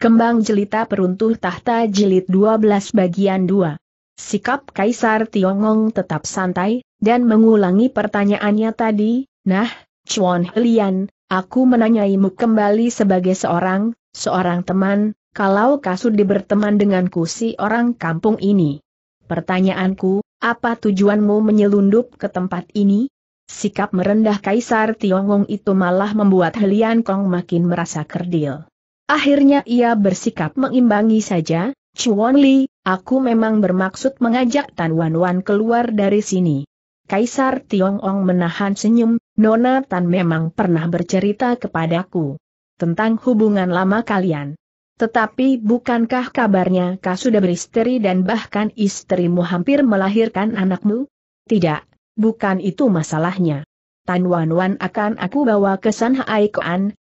Kembang Jelita Peruntuh Tahta Jilid 12 Bagian 2 Sikap Kaisar Tiongong tetap santai, dan mengulangi pertanyaannya tadi, Nah, Chuan Helian, aku menanyaimu kembali sebagai seorang, seorang teman, kalau kasut berteman denganku si orang kampung ini. Pertanyaanku, apa tujuanmu menyelundup ke tempat ini? Sikap merendah Kaisar Tiongong itu malah membuat Helian Kong makin merasa kerdil. Akhirnya ia bersikap mengimbangi saja, Chuan Li, aku memang bermaksud mengajak Tan Wan Wan keluar dari sini. Kaisar Tiongong menahan senyum, Nona Tan memang pernah bercerita kepadaku tentang hubungan lama kalian. Tetapi bukankah kabarnya kau sudah beristri dan bahkan istrimu hampir melahirkan anakmu? Tidak, bukan itu masalahnya. Tan Wan Wan akan aku bawa ke San Hai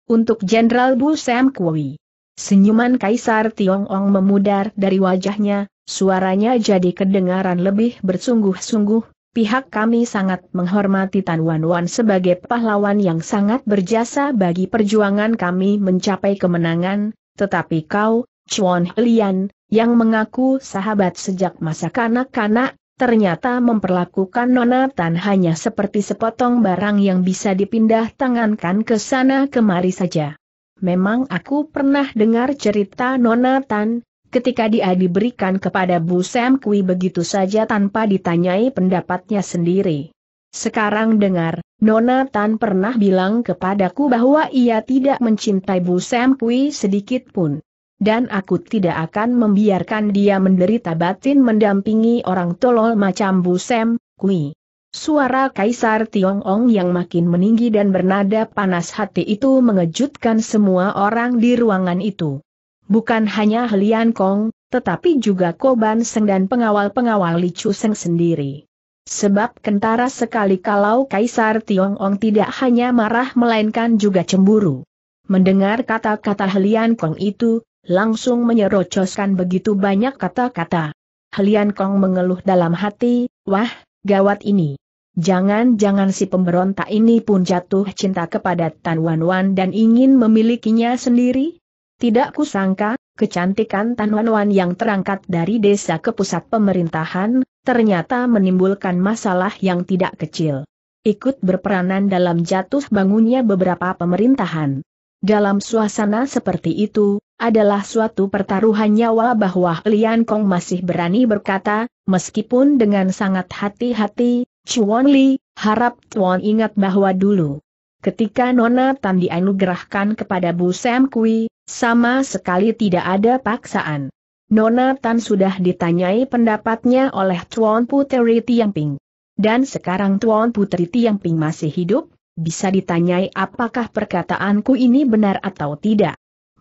untuk Jenderal Bu Sam Kui. Senyuman Kaisar Tiongong memudar dari wajahnya, suaranya jadi kedengaran lebih bersungguh-sungguh, Pihak kami sangat menghormati Tan Wan Wan sebagai pahlawan yang sangat berjasa bagi perjuangan kami mencapai kemenangan, tetapi kau, Chuan Lian, yang mengaku sahabat sejak masa kanak-kanak, ternyata memperlakukan Nona Tan hanya seperti sepotong barang yang bisa dipindah tangankan ke sana kemari saja. Memang aku pernah dengar cerita Nona Tan, ketika dia diberikan kepada Bu Sam Kui begitu saja tanpa ditanyai pendapatnya sendiri. Sekarang dengar, Nona Tan pernah bilang kepadaku bahwa ia tidak mencintai Bu Sam Kui sedikit pun dan aku tidak akan membiarkan dia menderita batin mendampingi orang tolol macam Bu Sem, Kui. Suara Kaisar Tiongong yang makin meninggi dan bernada panas hati itu mengejutkan semua orang di ruangan itu. Bukan hanya Helian Kong, tetapi juga Koban Seng dan pengawal-pengawal Li Chu Seng sendiri. Sebab kentara sekali kalau Kaisar Tiongong tidak hanya marah melainkan juga cemburu. Mendengar kata-kata Helian Kong itu, langsung menyerocoskan begitu banyak kata-kata. Helian Kong mengeluh dalam hati, wah, gawat ini. Jangan-jangan si pemberontak ini pun jatuh cinta kepada Tan Wan Wan dan ingin memilikinya sendiri? Tidak kusangka, kecantikan Tan Wan Wan yang terangkat dari desa ke pusat pemerintahan, ternyata menimbulkan masalah yang tidak kecil. Ikut berperanan dalam jatuh bangunnya beberapa pemerintahan. Dalam suasana seperti itu, adalah suatu pertaruhan nyawa bahwa Lian Kong masih berani berkata, meskipun dengan sangat hati-hati, Chuan Li, harap Tuan ingat bahwa dulu. Ketika Nona Tan dianugerahkan kepada Bu Sam Kui, sama sekali tidak ada paksaan. Nona Tan sudah ditanyai pendapatnya oleh Tuan Puteri Tiangping. Dan sekarang Tuan Puteri Tiangping masih hidup, bisa ditanyai apakah perkataanku ini benar atau tidak.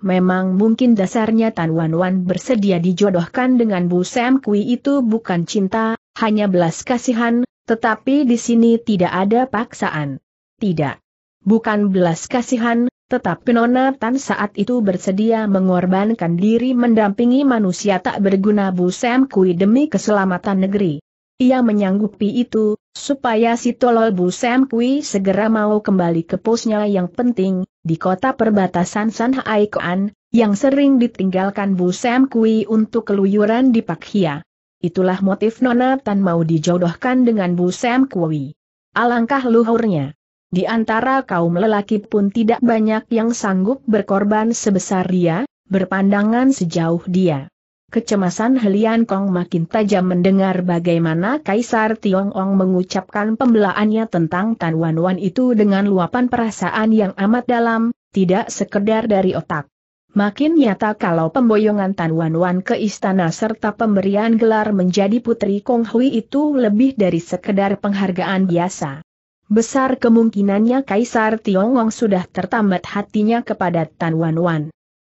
Memang mungkin dasarnya Tan Wan Wan bersedia dijodohkan dengan Bu Sam Kui itu bukan cinta, hanya belas kasihan, tetapi di sini tidak ada paksaan. Tidak. Bukan belas kasihan, tetapi Nona Tan saat itu bersedia mengorbankan diri mendampingi manusia tak berguna Bu Sam Kui demi keselamatan negeri. Ia menyanggupi itu, supaya si tolol Bu Sam Kui segera mau kembali ke posnya yang penting, di kota perbatasan Sanhaikoan, yang sering ditinggalkan Bu Sam Kui untuk keluyuran di Pakhia. Itulah motif Nona Tan mau dijodohkan dengan Bu Sam Kui. Alangkah luhurnya. Di antara kaum lelaki pun tidak banyak yang sanggup berkorban sebesar dia, berpandangan sejauh dia. Kecemasan Helian Kong makin tajam mendengar bagaimana Kaisar Tiongong mengucapkan pembelaannya tentang Tan Wan Wan itu dengan luapan perasaan yang amat dalam, tidak sekedar dari otak. Makin nyata kalau pemboyongan Tan Wan Wan ke istana serta pemberian gelar menjadi putri Kong Hui itu lebih dari sekedar penghargaan biasa. Besar kemungkinannya Kaisar Tiongong sudah tertambat hatinya kepada Tan Wan Wan.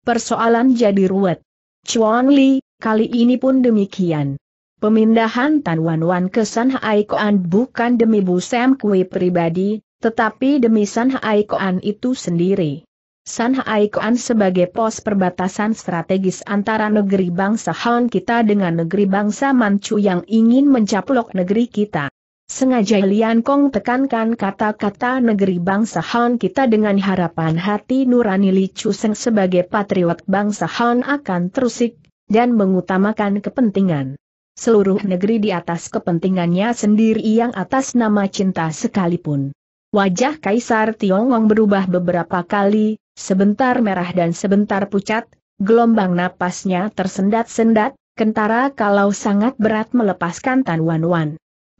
Persoalan jadi ruwet. Chuan Li, Kali ini pun demikian. Pemindahan Tan Wan Wan ke San Hai bukan demi Bu Sam Kui pribadi, tetapi demi San Hai itu sendiri. San Hai sebagai pos perbatasan strategis antara negeri bangsa Han kita dengan negeri bangsa Manchu yang ingin mencaplok negeri kita. Sengaja Lian Kong tekankan kata-kata negeri bangsa Han kita dengan harapan hati nurani Li Chu Seng sebagai patriot bangsa Han akan terusik dan mengutamakan kepentingan seluruh negeri di atas kepentingannya sendiri yang atas nama cinta sekalipun. Wajah Kaisar Tiongong berubah beberapa kali, sebentar merah dan sebentar pucat, gelombang napasnya tersendat-sendat, kentara kalau sangat berat melepaskan Tan Wan Wan.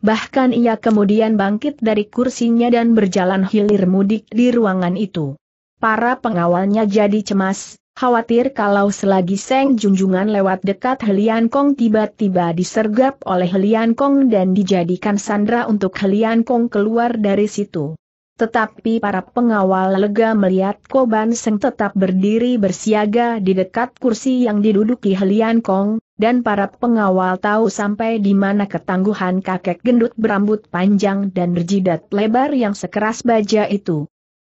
Bahkan ia kemudian bangkit dari kursinya dan berjalan hilir mudik di ruangan itu. Para pengawalnya jadi cemas, Khawatir kalau selagi Seng Junjungan lewat dekat Helian Kong tiba-tiba disergap oleh Helian Kong dan dijadikan sandra untuk Helian Kong keluar dari situ. Tetapi para pengawal lega melihat Koban Seng tetap berdiri bersiaga di dekat kursi yang diduduki Helian Kong, dan para pengawal tahu sampai di mana ketangguhan kakek gendut berambut panjang dan berjidat lebar yang sekeras baja itu.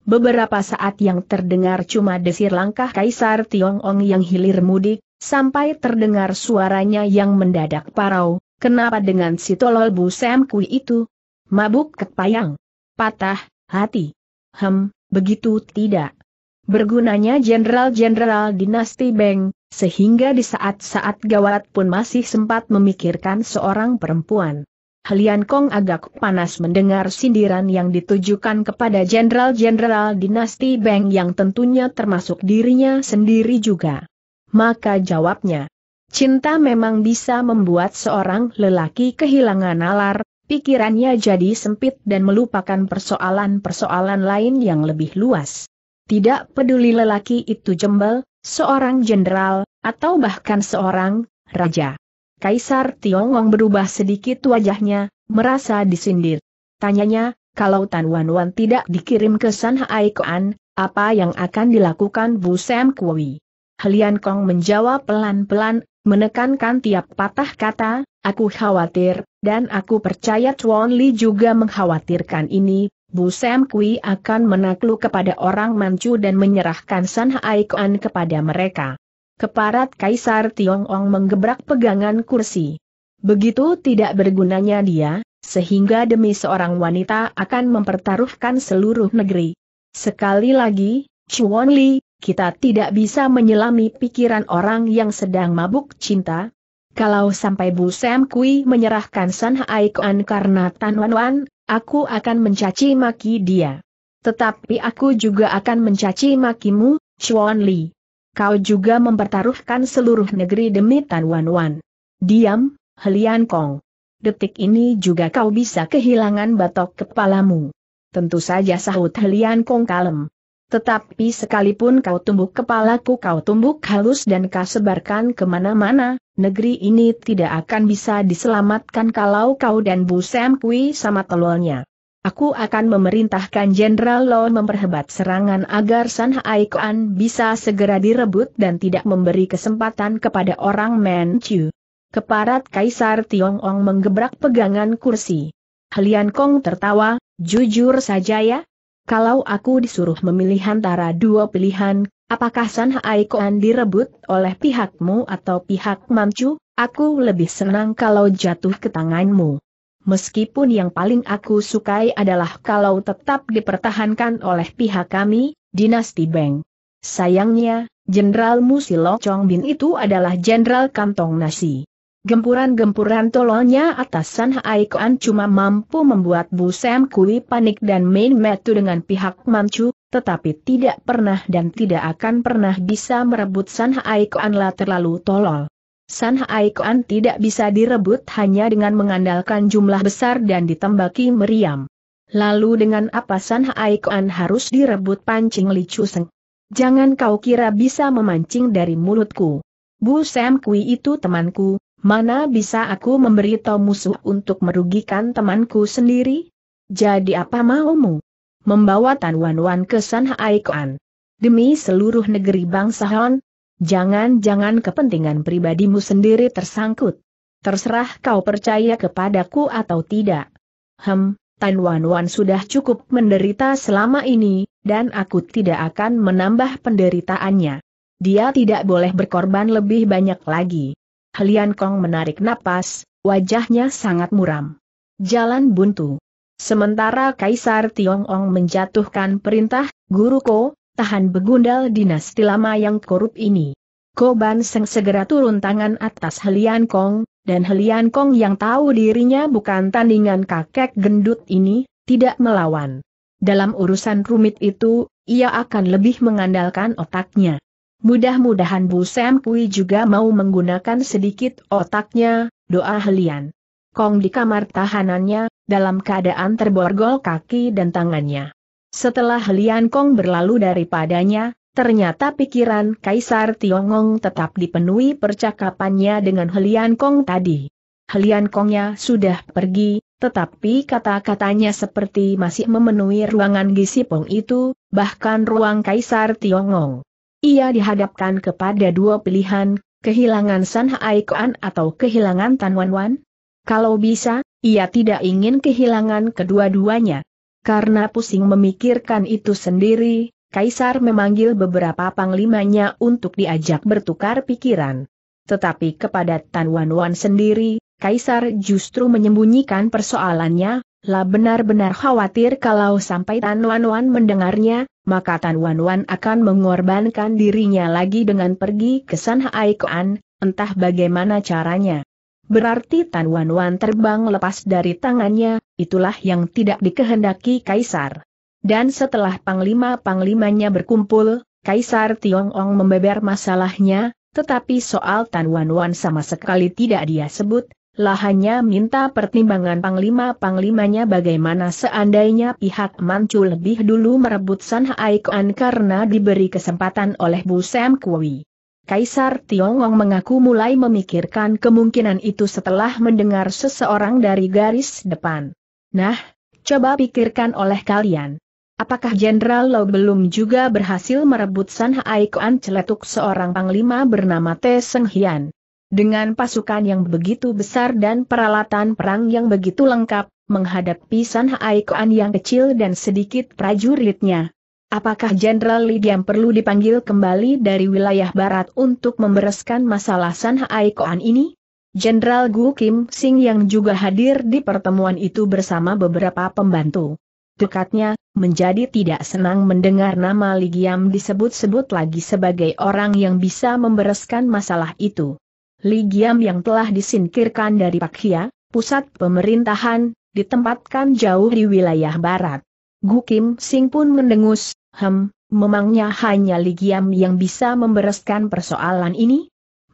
Beberapa saat yang terdengar cuma desir langkah Kaisar Tiongong yang hilir mudik, sampai terdengar suaranya yang mendadak parau, kenapa dengan si tolol Bu Sam Kui itu? Mabuk kepayang. Patah, hati. Hem, begitu tidak. Bergunanya jenderal-jenderal dinasti Beng, sehingga di saat-saat gawat pun masih sempat memikirkan seorang perempuan. Helian Kong agak panas mendengar sindiran yang ditujukan kepada jenderal-jenderal dinasti Beng yang tentunya termasuk dirinya sendiri juga. Maka jawabnya, cinta memang bisa membuat seorang lelaki kehilangan nalar, pikirannya jadi sempit dan melupakan persoalan-persoalan lain yang lebih luas. Tidak peduli lelaki itu jembel, seorang jenderal, atau bahkan seorang raja. Kaisar Tiongong berubah sedikit wajahnya, merasa disindir. Tanyanya, kalau Tan Wan Wan tidak dikirim ke San Haikoan, apa yang akan dilakukan Bu Sam Kui? Helian Kong menjawab pelan-pelan, menekankan tiap patah kata, aku khawatir, dan aku percaya Chuan Li juga mengkhawatirkan ini, Bu Sam Kui akan menakluk kepada orang Manchu dan menyerahkan San Haikoan kepada mereka. Keparat Kaisar Tiongong menggebrak pegangan kursi. Begitu tidak bergunanya dia, sehingga demi seorang wanita akan mempertaruhkan seluruh negeri. Sekali lagi, Chuan Li, kita tidak bisa menyelami pikiran orang yang sedang mabuk cinta. Kalau sampai Bu Sam Kui menyerahkan San Kuan karena Tan Wan Wan, aku akan mencaci maki dia. Tetapi aku juga akan mencaci makimu, Chuan Li. Kau juga mempertaruhkan seluruh negeri demi Tan Wan Wan. Diam, Helian Kong. Detik ini juga kau bisa kehilangan batok kepalamu. Tentu saja sahut Helian Kong kalem. Tetapi sekalipun kau tumbuk kepalaku kau tumbuk halus dan kau sebarkan kemana-mana, negeri ini tidak akan bisa diselamatkan kalau kau dan Bu Sam Kui sama telolnya. Aku akan memerintahkan Jenderal Lo memperhebat serangan agar San Haikuan bisa segera direbut dan tidak memberi kesempatan kepada orang Manchu. Keparat Kaisar Tiongong menggebrak pegangan kursi. Helian Kong tertawa, jujur saja ya. Kalau aku disuruh memilih antara dua pilihan, apakah San Haikuan direbut oleh pihakmu atau pihak Manchu, aku lebih senang kalau jatuh ke tanganmu meskipun yang paling aku sukai adalah kalau tetap dipertahankan oleh pihak kami, dinasti Beng. Sayangnya, Jenderal Musilo Chong Bin itu adalah Jenderal Kantong Nasi. Gempuran-gempuran tololnya atas San Kuan cuma mampu membuat Bu Sam Kui panik dan main metu dengan pihak Manchu, tetapi tidak pernah dan tidak akan pernah bisa merebut San Kuan lah terlalu tolol. San Haikuan tidak bisa direbut hanya dengan mengandalkan jumlah besar dan ditembaki meriam. Lalu dengan apa San Haikuan harus direbut pancing Li Chuseng? Jangan kau kira bisa memancing dari mulutku. Bu Sam Kui itu temanku, mana bisa aku memberitahu musuh untuk merugikan temanku sendiri? Jadi apa maumu? Membawa Tan Wan Wan ke San Haikuan. Demi seluruh negeri bangsa Han, Jangan-jangan kepentingan pribadimu sendiri tersangkut. Terserah kau percaya kepadaku atau tidak. Hem, Tan Wan Wan sudah cukup menderita selama ini, dan aku tidak akan menambah penderitaannya. Dia tidak boleh berkorban lebih banyak lagi. Helian Kong menarik napas, wajahnya sangat muram. Jalan buntu. Sementara Kaisar Tiongong menjatuhkan perintah, Guru Ko, tahan begundal dinasti lama yang korup ini. Koban Seng segera turun tangan atas Helian Kong, dan Helian Kong yang tahu dirinya bukan tandingan kakek gendut ini, tidak melawan. Dalam urusan rumit itu, ia akan lebih mengandalkan otaknya. Mudah-mudahan Bu Sam Kui juga mau menggunakan sedikit otaknya, doa Helian. Kong di kamar tahanannya, dalam keadaan terborgol kaki dan tangannya. Setelah Lian Kong berlalu daripadanya, ternyata pikiran Kaisar Tiongong tetap dipenuhi percakapannya dengan Lian Kong tadi. Lian Kongnya sudah pergi, tetapi kata-katanya seperti masih memenuhi ruangan Gisipong itu, bahkan ruang Kaisar Tiongong. Ia dihadapkan kepada dua pilihan, kehilangan San Haikuan atau kehilangan Tan Wan Wan. Kalau bisa, ia tidak ingin kehilangan kedua-duanya karena pusing memikirkan itu sendiri, Kaisar memanggil beberapa panglimanya untuk diajak bertukar pikiran. Tetapi kepada Tan Wan Wan sendiri, Kaisar justru menyembunyikan persoalannya, lah benar-benar khawatir kalau sampai Tan Wan Wan mendengarnya, maka Tan Wan Wan akan mengorbankan dirinya lagi dengan pergi ke San Haikoan, entah bagaimana caranya. Berarti Tan Wan Wan terbang lepas dari tangannya, itulah yang tidak dikehendaki Kaisar. Dan setelah panglima-panglimanya berkumpul, Kaisar Tiongong membeber masalahnya, tetapi soal Tan Wan Wan sama sekali tidak dia sebut, lahannya minta pertimbangan panglima-panglimanya bagaimana seandainya pihak Manchu lebih dulu merebut San Haikuan karena diberi kesempatan oleh Bu Sam Kui. Kaisar Tiongong mengaku mulai memikirkan kemungkinan itu setelah mendengar seseorang dari garis depan. Nah, coba pikirkan oleh kalian. Apakah Jenderal Lo belum juga berhasil merebut San Haikuan celetuk seorang panglima bernama Te Seng Hian? Dengan pasukan yang begitu besar dan peralatan perang yang begitu lengkap, menghadapi San Haikuan yang kecil dan sedikit prajuritnya. Apakah Jenderal Li Diam perlu dipanggil kembali dari wilayah barat untuk membereskan masalah San Haikuan ini? Jenderal Gu Kim Sing yang juga hadir di pertemuan itu bersama beberapa pembantu. Dekatnya, menjadi tidak senang mendengar nama Ligiam disebut-sebut lagi sebagai orang yang bisa membereskan masalah itu. Ligiam yang telah disingkirkan dari Pakhia, pusat pemerintahan, ditempatkan jauh di wilayah barat. Gu Kim Sing pun mendengus, hem, memangnya hanya Ligiam yang bisa membereskan persoalan ini?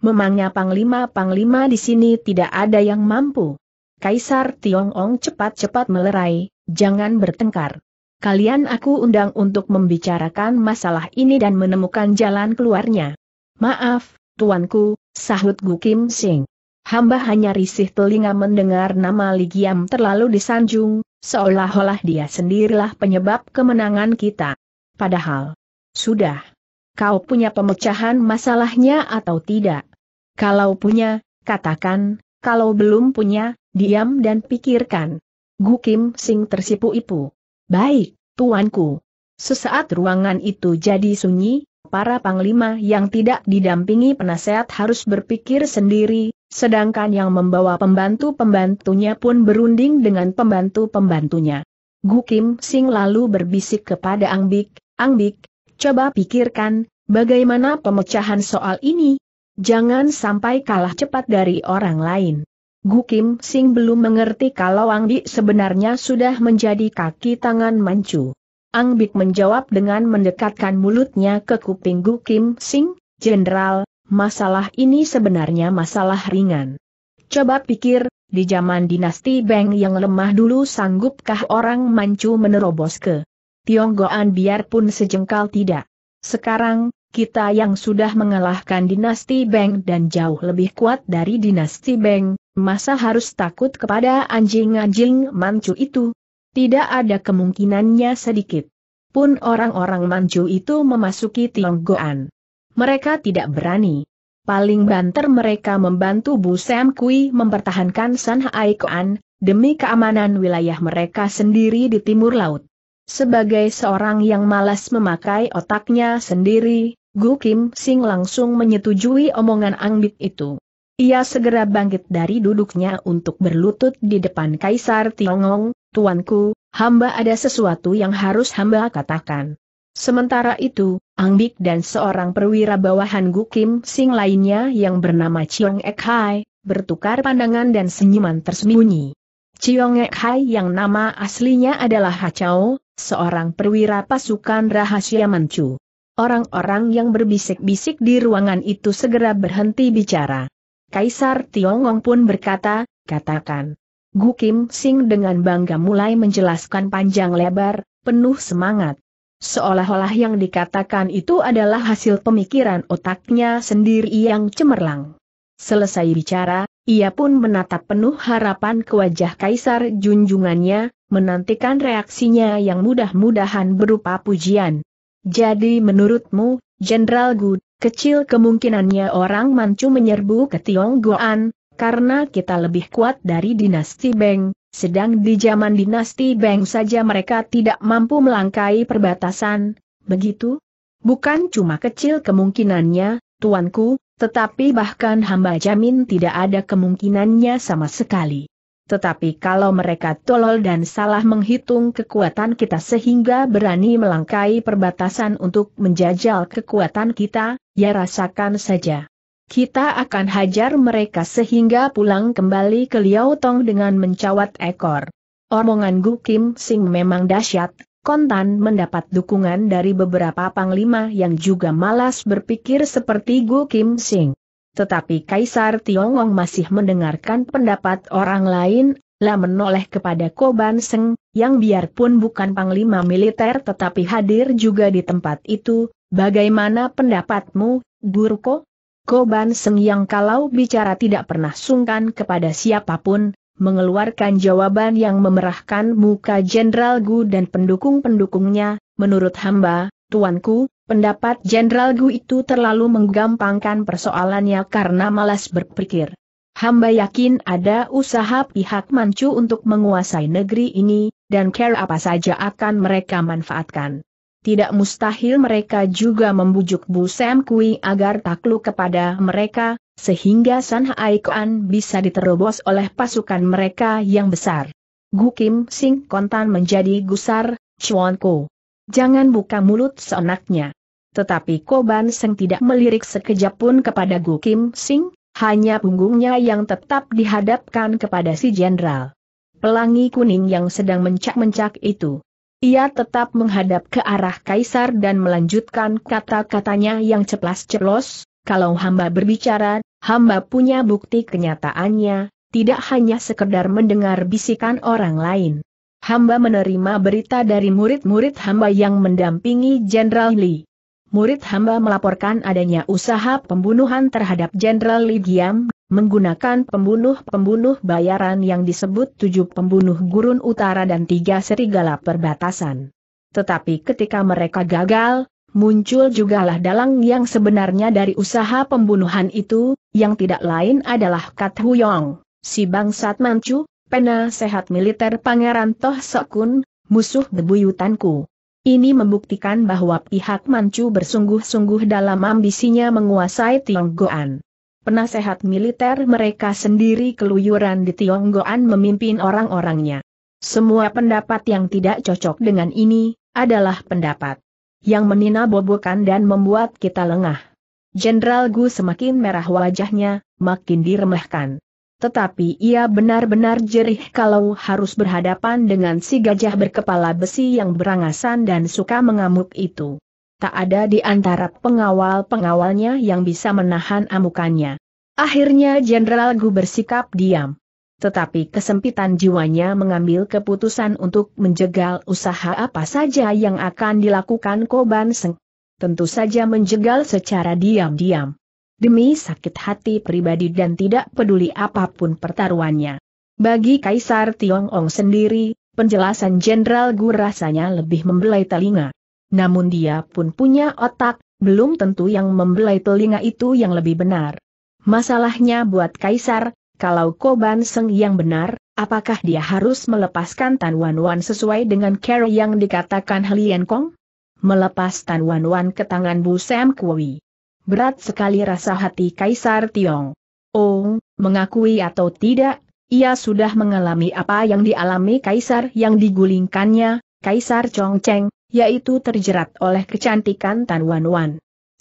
Memangnya panglima-panglima di sini tidak ada yang mampu. Kaisar Tiongong cepat-cepat melerai, jangan bertengkar. Kalian aku undang untuk membicarakan masalah ini dan menemukan jalan keluarnya. Maaf, tuanku, sahut Gu Kim Sing. Hamba hanya risih telinga mendengar nama Li Giam terlalu disanjung, seolah-olah dia sendirilah penyebab kemenangan kita. Padahal, sudah. Kau punya pemecahan masalahnya atau tidak? Kalau punya, katakan, kalau belum punya, diam dan pikirkan. Gu Kim Sing tersipu ipu. Baik, tuanku. Sesaat ruangan itu jadi sunyi, para panglima yang tidak didampingi penasehat harus berpikir sendiri, sedangkan yang membawa pembantu-pembantunya pun berunding dengan pembantu-pembantunya. Gu Kim Sing lalu berbisik kepada Ang Bik, Ang Bik, coba pikirkan, bagaimana pemecahan soal ini? Jangan sampai kalah cepat dari orang lain. Gu Kim Sing belum mengerti kalau Ang Bik sebenarnya sudah menjadi kaki tangan Manchu. Ang Bik menjawab dengan mendekatkan mulutnya ke kuping Gu Kim Sing, Jenderal, masalah ini sebenarnya masalah ringan. Coba pikir, di zaman dinasti Beng yang lemah dulu sanggupkah orang Manchu menerobos ke Tionggoan biarpun sejengkal tidak. Sekarang, kita yang sudah mengalahkan dinasti Beng dan jauh lebih kuat dari dinasti Beng, masa harus takut kepada anjing-anjing mancu itu? Tidak ada kemungkinannya sedikit. Pun orang-orang mancu itu memasuki Tionggoan. Mereka tidak berani. Paling banter mereka membantu Bu Sam Kui mempertahankan San Haikoan, demi keamanan wilayah mereka sendiri di timur laut. Sebagai seorang yang malas memakai otaknya sendiri, Gu Kim Sing langsung menyetujui omongan Ang Angbit itu. Ia segera bangkit dari duduknya untuk berlutut di depan Kaisar Tiongong, Tuanku, hamba ada sesuatu yang harus hamba katakan. Sementara itu, Ang Angbik dan seorang perwira bawahan Gu Kim Sing lainnya yang bernama Chiong Ek Hai, bertukar pandangan dan senyuman tersembunyi. Chiong Ek Hai yang nama aslinya adalah Hachao, seorang perwira pasukan rahasia Manchu. Orang-orang yang berbisik-bisik di ruangan itu segera berhenti bicara. Kaisar Tiongong pun berkata, katakan. Gu Kim Sing dengan bangga mulai menjelaskan panjang lebar, penuh semangat. Seolah-olah yang dikatakan itu adalah hasil pemikiran otaknya sendiri yang cemerlang. Selesai bicara, ia pun menatap penuh harapan ke wajah kaisar junjungannya, menantikan reaksinya yang mudah-mudahan berupa pujian, jadi menurutmu, Jenderal Gu, kecil kemungkinannya orang Manchu menyerbu ke Tionggoan, karena kita lebih kuat dari dinasti Beng, sedang di zaman dinasti Beng saja mereka tidak mampu melangkai perbatasan, begitu? Bukan cuma kecil kemungkinannya, tuanku, tetapi bahkan hamba jamin tidak ada kemungkinannya sama sekali. Tetapi kalau mereka tolol dan salah menghitung kekuatan kita sehingga berani melangkai perbatasan untuk menjajal kekuatan kita, ya rasakan saja. Kita akan hajar mereka sehingga pulang kembali ke Liao Tong dengan mencawat ekor. Omongan Gu Kim Sing memang dahsyat, Kontan mendapat dukungan dari beberapa panglima yang juga malas berpikir seperti Gu Kim Sing. Tetapi Kaisar Tiongong masih mendengarkan pendapat orang lain, lah menoleh kepada Koban Seng, yang biarpun bukan panglima militer tetapi hadir juga di tempat itu, bagaimana pendapatmu, Gurko? Koban Seng yang kalau bicara tidak pernah sungkan kepada siapapun, mengeluarkan jawaban yang memerahkan muka Jenderal Gu dan pendukung-pendukungnya, menurut hamba, Tuanku, pendapat Jenderal Gu itu terlalu menggampangkan persoalannya karena malas berpikir. Hamba yakin ada usaha pihak Manchu untuk menguasai negeri ini, dan care apa saja akan mereka manfaatkan. Tidak mustahil mereka juga membujuk Bu Sam Kui agar takluk kepada mereka, sehingga San Haikuan bisa diterobos oleh pasukan mereka yang besar. Gu Kim Sing kontan menjadi gusar, Chuan Ko. Jangan buka mulut seenaknya. Tetapi Koban Seng tidak melirik sekejap pun kepada Gu Kim Sing, hanya punggungnya yang tetap dihadapkan kepada si jenderal. Pelangi kuning yang sedang mencak-mencak itu. Ia tetap menghadap ke arah kaisar dan melanjutkan kata-katanya yang ceplas-ceplos, kalau hamba berbicara, hamba punya bukti kenyataannya, tidak hanya sekedar mendengar bisikan orang lain hamba menerima berita dari murid-murid hamba yang mendampingi Jenderal Li. Murid hamba melaporkan adanya usaha pembunuhan terhadap Jenderal Li Giam, menggunakan pembunuh-pembunuh bayaran yang disebut tujuh pembunuh gurun utara dan tiga serigala perbatasan. Tetapi ketika mereka gagal, muncul jugalah dalang yang sebenarnya dari usaha pembunuhan itu, yang tidak lain adalah Kat Huyong, si bangsat mancu penasehat militer Pangeran Toh Sok musuh bebuyutanku. Ini membuktikan bahwa pihak Manchu bersungguh-sungguh dalam ambisinya menguasai Tionggoan. Penasehat militer mereka sendiri keluyuran di Tionggoan memimpin orang-orangnya. Semua pendapat yang tidak cocok dengan ini, adalah pendapat yang menina bobokan dan membuat kita lengah. Jenderal Gu semakin merah wajahnya, makin diremehkan. Tetapi ia benar-benar jerih kalau harus berhadapan dengan si gajah berkepala besi yang berangasan dan suka mengamuk itu. Tak ada di antara pengawal-pengawalnya yang bisa menahan amukannya. Akhirnya Jenderal Gu bersikap diam. Tetapi kesempitan jiwanya mengambil keputusan untuk menjegal usaha apa saja yang akan dilakukan Koban Seng. Tentu saja menjegal secara diam-diam demi sakit hati pribadi dan tidak peduli apapun pertaruhannya. Bagi Kaisar Tiongong sendiri, penjelasan Jenderal Gu rasanya lebih membelai telinga. Namun dia pun punya otak, belum tentu yang membelai telinga itu yang lebih benar. Masalahnya buat Kaisar, kalau Koban Seng yang benar, apakah dia harus melepaskan Tan Wan Wan sesuai dengan cara yang dikatakan Helian Kong? Melepas Tan Wan Wan ke tangan Bu Sam Kui. Berat sekali rasa hati Kaisar Tiong. Oh, mengakui atau tidak, ia sudah mengalami apa yang dialami Kaisar yang digulingkannya, Kaisar Chongcheng, yaitu terjerat oleh kecantikan Tan Wan Wan.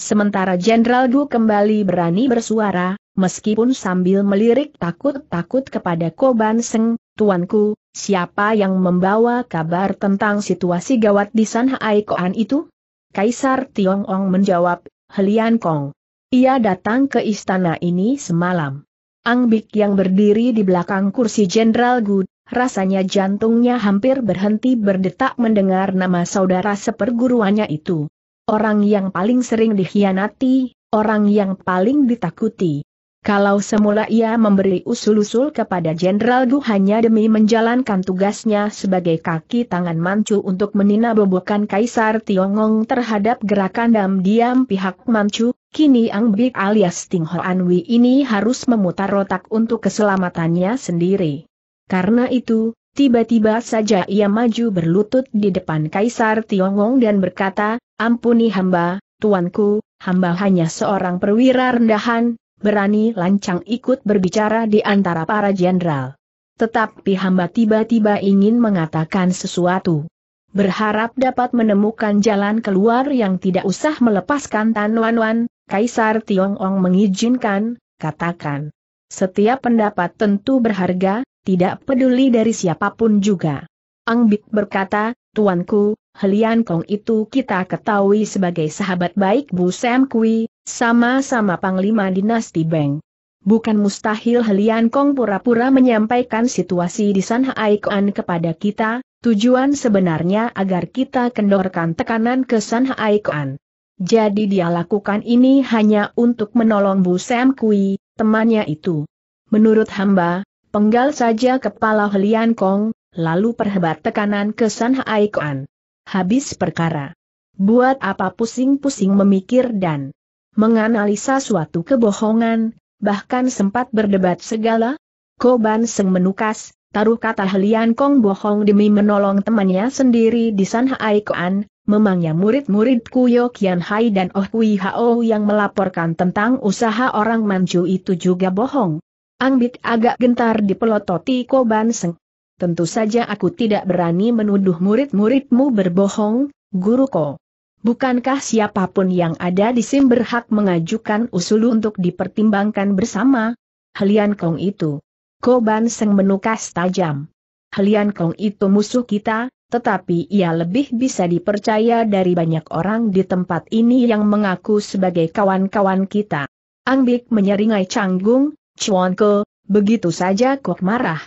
Sementara Jenderal Du kembali berani bersuara, meskipun sambil melirik takut-takut kepada Koban Seng, Tuanku, siapa yang membawa kabar tentang situasi gawat di Sanhai Koan itu? Kaisar Ong menjawab, Helian Kong. Ia datang ke istana ini semalam. Ang Bik yang berdiri di belakang kursi Jenderal Gu, rasanya jantungnya hampir berhenti berdetak mendengar nama saudara seperguruannya itu. Orang yang paling sering dikhianati, orang yang paling ditakuti, kalau semula ia memberi usul-usul kepada Jenderal Gu hanya demi menjalankan tugasnya sebagai kaki tangan Manchu untuk menina bobokan Kaisar Tiongong terhadap gerakan diam-diam pihak Manchu, kini Ang Bi alias Ting Hoanwi ini harus memutar otak untuk keselamatannya sendiri. Karena itu, tiba-tiba saja ia maju berlutut di depan Kaisar Tiongong dan berkata, Ampuni hamba, tuanku, hamba hanya seorang perwira rendahan, berani lancang ikut berbicara di antara para jenderal. Tetapi hamba tiba-tiba ingin mengatakan sesuatu. Berharap dapat menemukan jalan keluar yang tidak usah melepaskan Tan Wan Wan, Kaisar Tiongong mengizinkan, katakan. Setiap pendapat tentu berharga, tidak peduli dari siapapun juga. Ang Bik berkata, Tuanku, Helian Kong itu kita ketahui sebagai sahabat baik Bu Sam Kui, sama-sama Panglima Dinasti Beng. Bukan mustahil Helian Kong pura-pura menyampaikan situasi di San Haikoan kepada kita, tujuan sebenarnya agar kita kendorkan tekanan ke San Haikoan. Jadi dia lakukan ini hanya untuk menolong Bu Sam Kui, temannya itu. Menurut hamba, penggal saja kepala Helian Kong, lalu perhebat tekanan ke San Haikoan. Habis perkara. Buat apa pusing-pusing memikir dan menganalisa suatu kebohongan, bahkan sempat berdebat segala. Koban Seng menukas, taruh kata Helian Kong bohong demi menolong temannya sendiri di San Hai Kuan, memangnya murid-muridku Kian Hai dan Oh Kui Hao yang melaporkan tentang usaha orang Manju itu juga bohong. Angbit agak gentar di dipelototi Koban Seng. Tentu saja aku tidak berani menuduh murid-muridmu berbohong, Guru Ko. Bukankah siapapun yang ada di SIM berhak mengajukan usul untuk dipertimbangkan bersama? Helian Kong itu. Koban Seng menukas tajam. Helian Kong itu musuh kita, tetapi ia lebih bisa dipercaya dari banyak orang di tempat ini yang mengaku sebagai kawan-kawan kita. Ang Bik menyeringai canggung, Chuan Ke, begitu saja kok marah.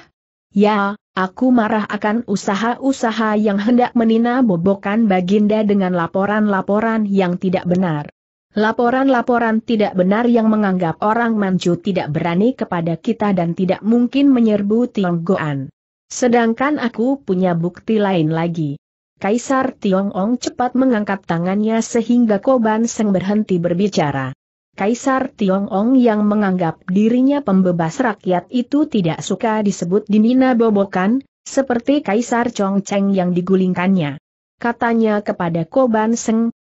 Ya, Aku marah akan usaha-usaha yang hendak menina bobokan Baginda dengan laporan-laporan yang tidak benar. Laporan-laporan tidak benar yang menganggap orang Manchu tidak berani kepada kita dan tidak mungkin menyerbu Tionggoan. Sedangkan aku punya bukti lain lagi. Kaisar Tiongong cepat mengangkat tangannya sehingga Koban Seng berhenti berbicara. Kaisar Tiongong yang menganggap dirinya pembebas rakyat itu tidak suka disebut dinina bobokan, seperti Kaisar Chongcheng yang digulingkannya. Katanya kepada Koban Seng,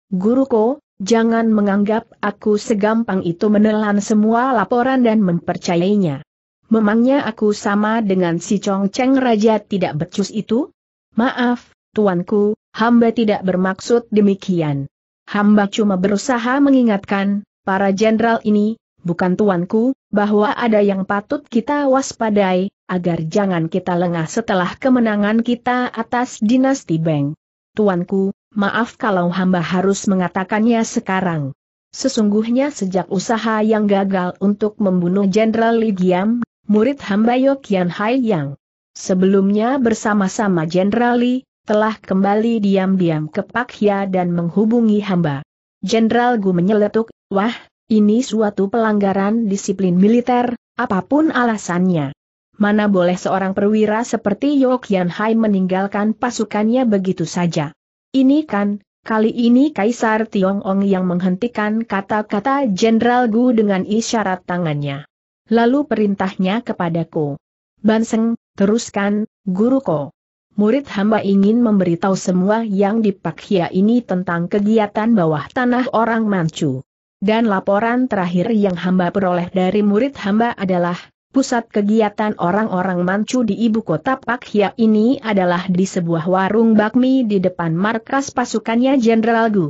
Ko, jangan menganggap aku segampang itu menelan semua laporan dan mempercayainya. Memangnya aku sama dengan si Chongcheng Raja tidak becus itu? Maaf, tuanku, hamba tidak bermaksud demikian. Hamba cuma berusaha mengingatkan, para jenderal ini, bukan tuanku, bahwa ada yang patut kita waspadai, agar jangan kita lengah setelah kemenangan kita atas dinasti Beng. Tuanku, maaf kalau hamba harus mengatakannya sekarang. Sesungguhnya sejak usaha yang gagal untuk membunuh Jenderal Li Giam, murid hamba Yokian Hai Yang. Sebelumnya bersama-sama Jenderal Li, telah kembali diam-diam ke Hia dan menghubungi hamba. Jenderal Gu menyeletuk Wah, ini suatu pelanggaran disiplin militer, apapun alasannya. Mana boleh seorang perwira seperti Yok Yan Hai meninggalkan pasukannya begitu saja. Ini kan, kali ini Kaisar Tiong Tiongong yang menghentikan kata-kata Jenderal Gu dengan isyarat tangannya. Lalu perintahnya kepadaku. Banseng, teruskan, Guru Ko. Murid hamba ingin memberitahu semua yang dipakai ini tentang kegiatan bawah tanah orang Manchu. Dan laporan terakhir yang hamba peroleh dari murid hamba adalah, pusat kegiatan orang-orang mancu di ibu kota Pak Hia ini adalah di sebuah warung bakmi di depan markas pasukannya Jenderal Gu.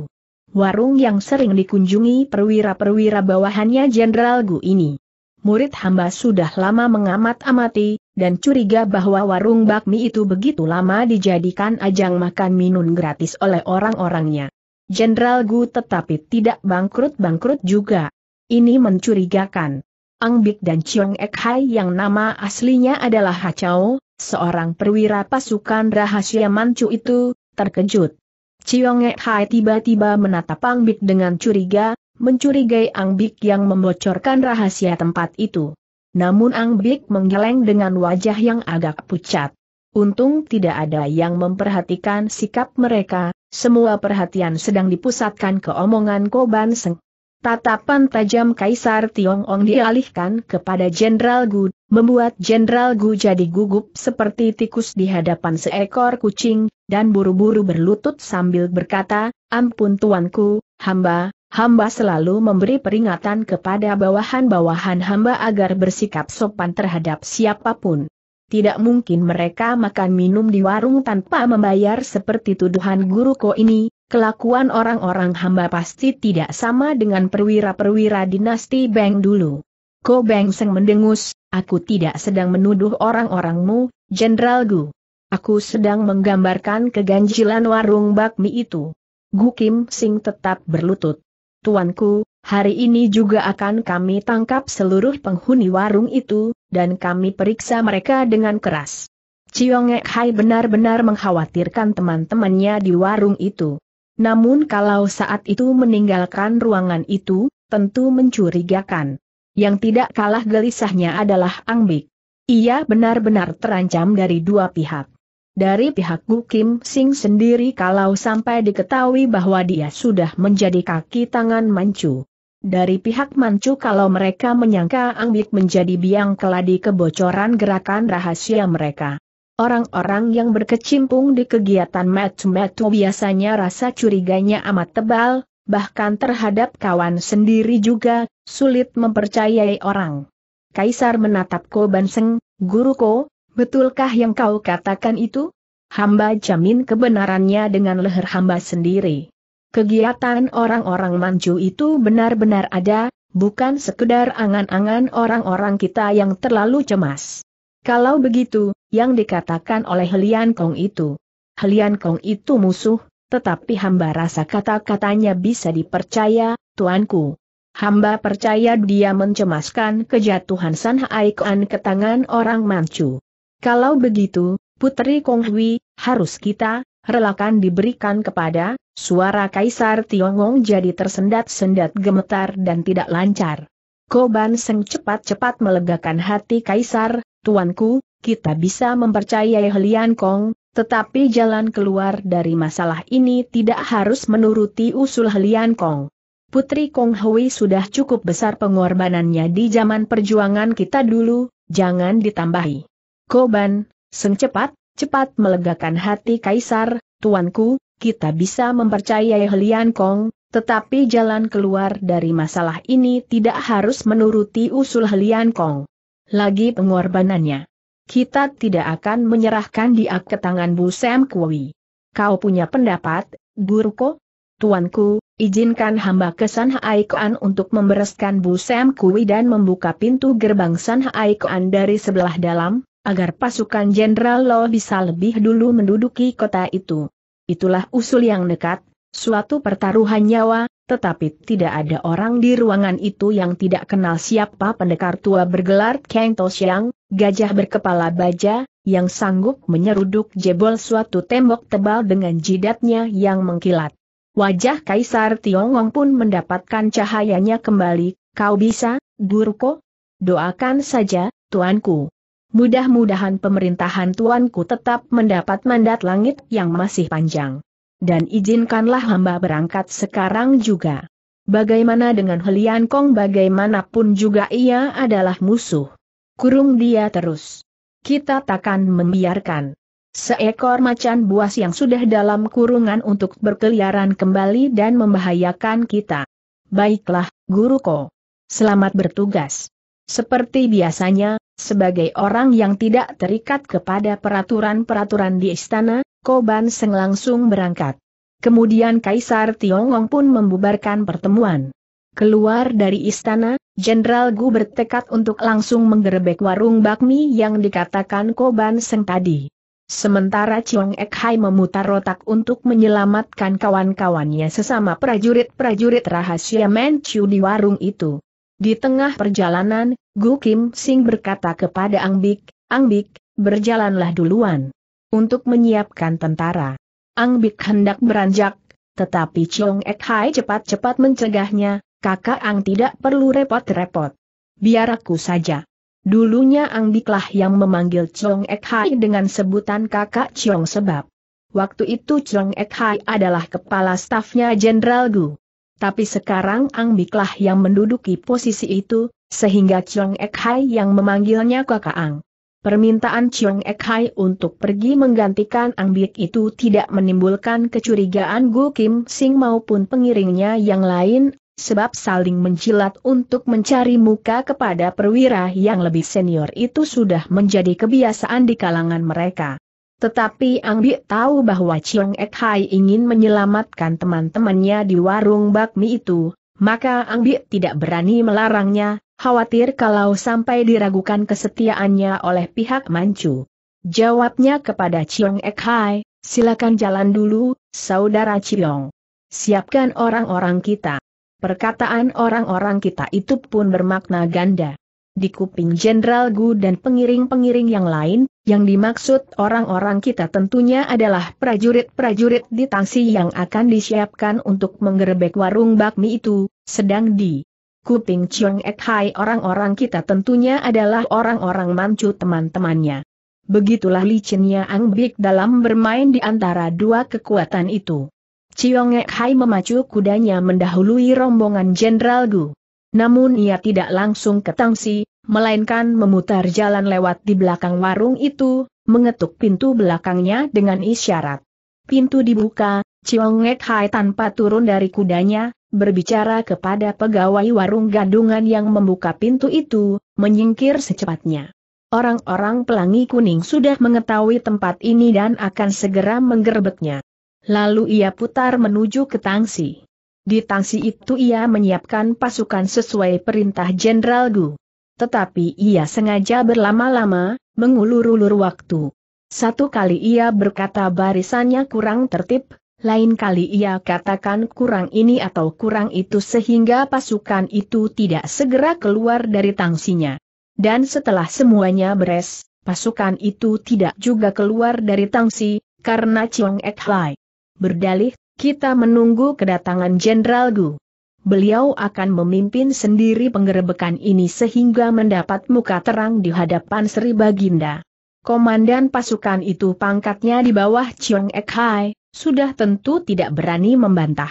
Warung yang sering dikunjungi perwira-perwira bawahannya Jenderal Gu ini. Murid hamba sudah lama mengamat-amati, dan curiga bahwa warung bakmi itu begitu lama dijadikan ajang makan minum gratis oleh orang-orangnya. Jenderal Gu tetapi tidak bangkrut-bangkrut juga. Ini mencurigakan. Ang Bik dan Chiong Ek Hai yang nama aslinya adalah Chao, seorang perwira pasukan rahasia Manchu itu, terkejut. Chiong Ek Hai tiba-tiba menatap Ang Bik dengan curiga, mencurigai Ang Bik yang membocorkan rahasia tempat itu. Namun Ang Bik menggeleng dengan wajah yang agak pucat. Untung tidak ada yang memperhatikan sikap mereka, semua perhatian sedang dipusatkan ke omongan Koban Seng. Tatapan tajam Kaisar Tiongong dialihkan kepada Jenderal Gu, membuat Jenderal Gu jadi gugup seperti tikus di hadapan seekor kucing, dan buru-buru berlutut sambil berkata, Ampun tuanku, hamba, hamba selalu memberi peringatan kepada bawahan-bawahan hamba agar bersikap sopan terhadap siapapun tidak mungkin mereka makan minum di warung tanpa membayar seperti tuduhan guru ko ini, kelakuan orang-orang hamba pasti tidak sama dengan perwira-perwira dinasti Beng dulu. Ko Beng Seng mendengus, aku tidak sedang menuduh orang-orangmu, Jenderal Gu. Aku sedang menggambarkan keganjilan warung bakmi itu. Gu Kim Sing tetap berlutut. Tuanku, Hari ini juga akan kami tangkap seluruh penghuni warung itu, dan kami periksa mereka dengan keras. Ciongek Hai benar-benar mengkhawatirkan teman-temannya di warung itu. Namun kalau saat itu meninggalkan ruangan itu, tentu mencurigakan. Yang tidak kalah gelisahnya adalah Ang Angbik. Ia benar-benar terancam dari dua pihak. Dari pihak Gu Kim Sing sendiri kalau sampai diketahui bahwa dia sudah menjadi kaki tangan Manchu. Dari pihak mancu kalau mereka menyangka Ang Angbik menjadi biang keladi kebocoran gerakan rahasia mereka. Orang-orang yang berkecimpung di kegiatan match matsu biasanya rasa curiganya amat tebal, bahkan terhadap kawan sendiri juga, sulit mempercayai orang. Kaisar menatap Ko Banseng, Guru Ko, betulkah yang kau katakan itu? Hamba jamin kebenarannya dengan leher hamba sendiri. Kegiatan orang-orang Manchu itu benar-benar ada, bukan sekedar angan-angan orang-orang kita yang terlalu cemas. Kalau begitu, yang dikatakan oleh Helian Kong itu. Helian Kong itu musuh, tetapi hamba rasa kata-katanya bisa dipercaya, tuanku. Hamba percaya dia mencemaskan kejatuhan San Haikuan ke tangan orang Manchu. Kalau begitu, Putri Konghui, harus kita, relakan diberikan kepada, Suara Kaisar Tiongong jadi tersendat-sendat gemetar dan tidak lancar. Koban Seng cepat-cepat melegakan hati Kaisar, Tuanku, kita bisa mempercayai Helian Kong, tetapi jalan keluar dari masalah ini tidak harus menuruti usul Helian Kong. Putri Kong Hui sudah cukup besar pengorbanannya di zaman perjuangan kita dulu, jangan ditambahi. Koban, seng cepat, cepat melegakan hati kaisar, tuanku, kita bisa mempercayai Helian Kong, tetapi jalan keluar dari masalah ini tidak harus menuruti usul Helian Kong. Lagi pengorbanannya. Kita tidak akan menyerahkan dia ke tangan Bu Sam Kui. Kau punya pendapat, Guruko? Tuanku, izinkan hamba ke San Hai untuk membereskan Bu Sam Kui dan membuka pintu gerbang San Hai dari sebelah dalam, agar pasukan Jenderal Lo bisa lebih dulu menduduki kota itu. Itulah usul yang nekat, suatu pertaruhan nyawa, tetapi tidak ada orang di ruangan itu yang tidak kenal siapa pendekar tua bergelar Kang Toshiang, gajah berkepala baja, yang sanggup menyeruduk jebol suatu tembok tebal dengan jidatnya yang mengkilat. Wajah Kaisar Tiongong pun mendapatkan cahayanya kembali, kau bisa, guruku? Doakan saja, tuanku. Mudah-mudahan pemerintahan tuanku tetap mendapat mandat langit yang masih panjang. Dan izinkanlah hamba berangkat sekarang juga. Bagaimana dengan Helian Kong bagaimanapun juga ia adalah musuh. Kurung dia terus. Kita takkan membiarkan. Seekor macan buas yang sudah dalam kurungan untuk berkeliaran kembali dan membahayakan kita. Baiklah, guru Ko. Selamat bertugas. Seperti biasanya, sebagai orang yang tidak terikat kepada peraturan-peraturan di istana, Koban Seng langsung berangkat. Kemudian Kaisar Tiongong pun membubarkan pertemuan. Keluar dari istana, Jenderal Gu bertekad untuk langsung menggerebek warung bakmi yang dikatakan Koban Seng tadi. Sementara Chiong Ek Hai memutar otak untuk menyelamatkan kawan-kawannya sesama prajurit-prajurit rahasia Manchu di warung itu. Di tengah perjalanan, Gu Kim Sing berkata kepada Ang Ang Angbik, berjalanlah duluan. Untuk menyiapkan tentara. Ang Angbik hendak beranjak, tetapi Chong Ek Hai cepat-cepat mencegahnya, kakak Ang tidak perlu repot-repot. Biar aku saja. Dulunya Ang Angbiklah yang memanggil Chong Ek Hai dengan sebutan kakak Chong sebab. Waktu itu Chong Ek Hai adalah kepala stafnya Jenderal Gu tapi sekarang Ang Biklah yang menduduki posisi itu, sehingga Chong Ek Hai yang memanggilnya kakak Ang. Permintaan Chong Ek Hai untuk pergi menggantikan Ang Bik itu tidak menimbulkan kecurigaan Gu Kim Sing maupun pengiringnya yang lain, sebab saling menjilat untuk mencari muka kepada perwira yang lebih senior itu sudah menjadi kebiasaan di kalangan mereka. Tetapi Ang Bi tahu bahwa Chiang Ek Hai ingin menyelamatkan teman-temannya di warung bakmi itu, maka Ang Bi tidak berani melarangnya, khawatir kalau sampai diragukan kesetiaannya oleh pihak Manchu. Jawabnya kepada Chiang Ek Hai, silakan jalan dulu, saudara Chiang. Siapkan orang-orang kita. Perkataan orang-orang kita itu pun bermakna ganda di kuping Jenderal Gu dan pengiring-pengiring yang lain, yang dimaksud orang-orang kita tentunya adalah prajurit-prajurit di tangsi yang akan disiapkan untuk menggerebek warung bakmi itu, sedang di kuping Chiong Ek Hai orang-orang kita tentunya adalah orang-orang mancu teman-temannya. Begitulah licinnya Ang Bik dalam bermain di antara dua kekuatan itu. Chiong Ek Hai memacu kudanya mendahului rombongan Jenderal Gu. Namun ia tidak langsung ke Tangsi, melainkan memutar jalan lewat di belakang warung itu, mengetuk pintu belakangnya dengan isyarat. Pintu dibuka, Chiong Ngek Hai tanpa turun dari kudanya, berbicara kepada pegawai warung gadungan yang membuka pintu itu, menyingkir secepatnya. Orang-orang pelangi kuning sudah mengetahui tempat ini dan akan segera menggerbeknya. Lalu ia putar menuju ke Tangsi. Di tangsi itu ia menyiapkan pasukan sesuai perintah Jenderal Gu. Tetapi ia sengaja berlama-lama, mengulur-ulur waktu. Satu kali ia berkata barisannya kurang tertib, lain kali ia katakan kurang ini atau kurang itu sehingga pasukan itu tidak segera keluar dari tangsinya. Dan setelah semuanya beres, pasukan itu tidak juga keluar dari tangsi, karena Chong Ek Hai. Berdalih kita menunggu kedatangan Jenderal Gu. Beliau akan memimpin sendiri penggerebekan ini sehingga mendapat muka terang di hadapan Sri Baginda. Komandan pasukan itu pangkatnya di bawah Chiong Ek Hai, sudah tentu tidak berani membantah.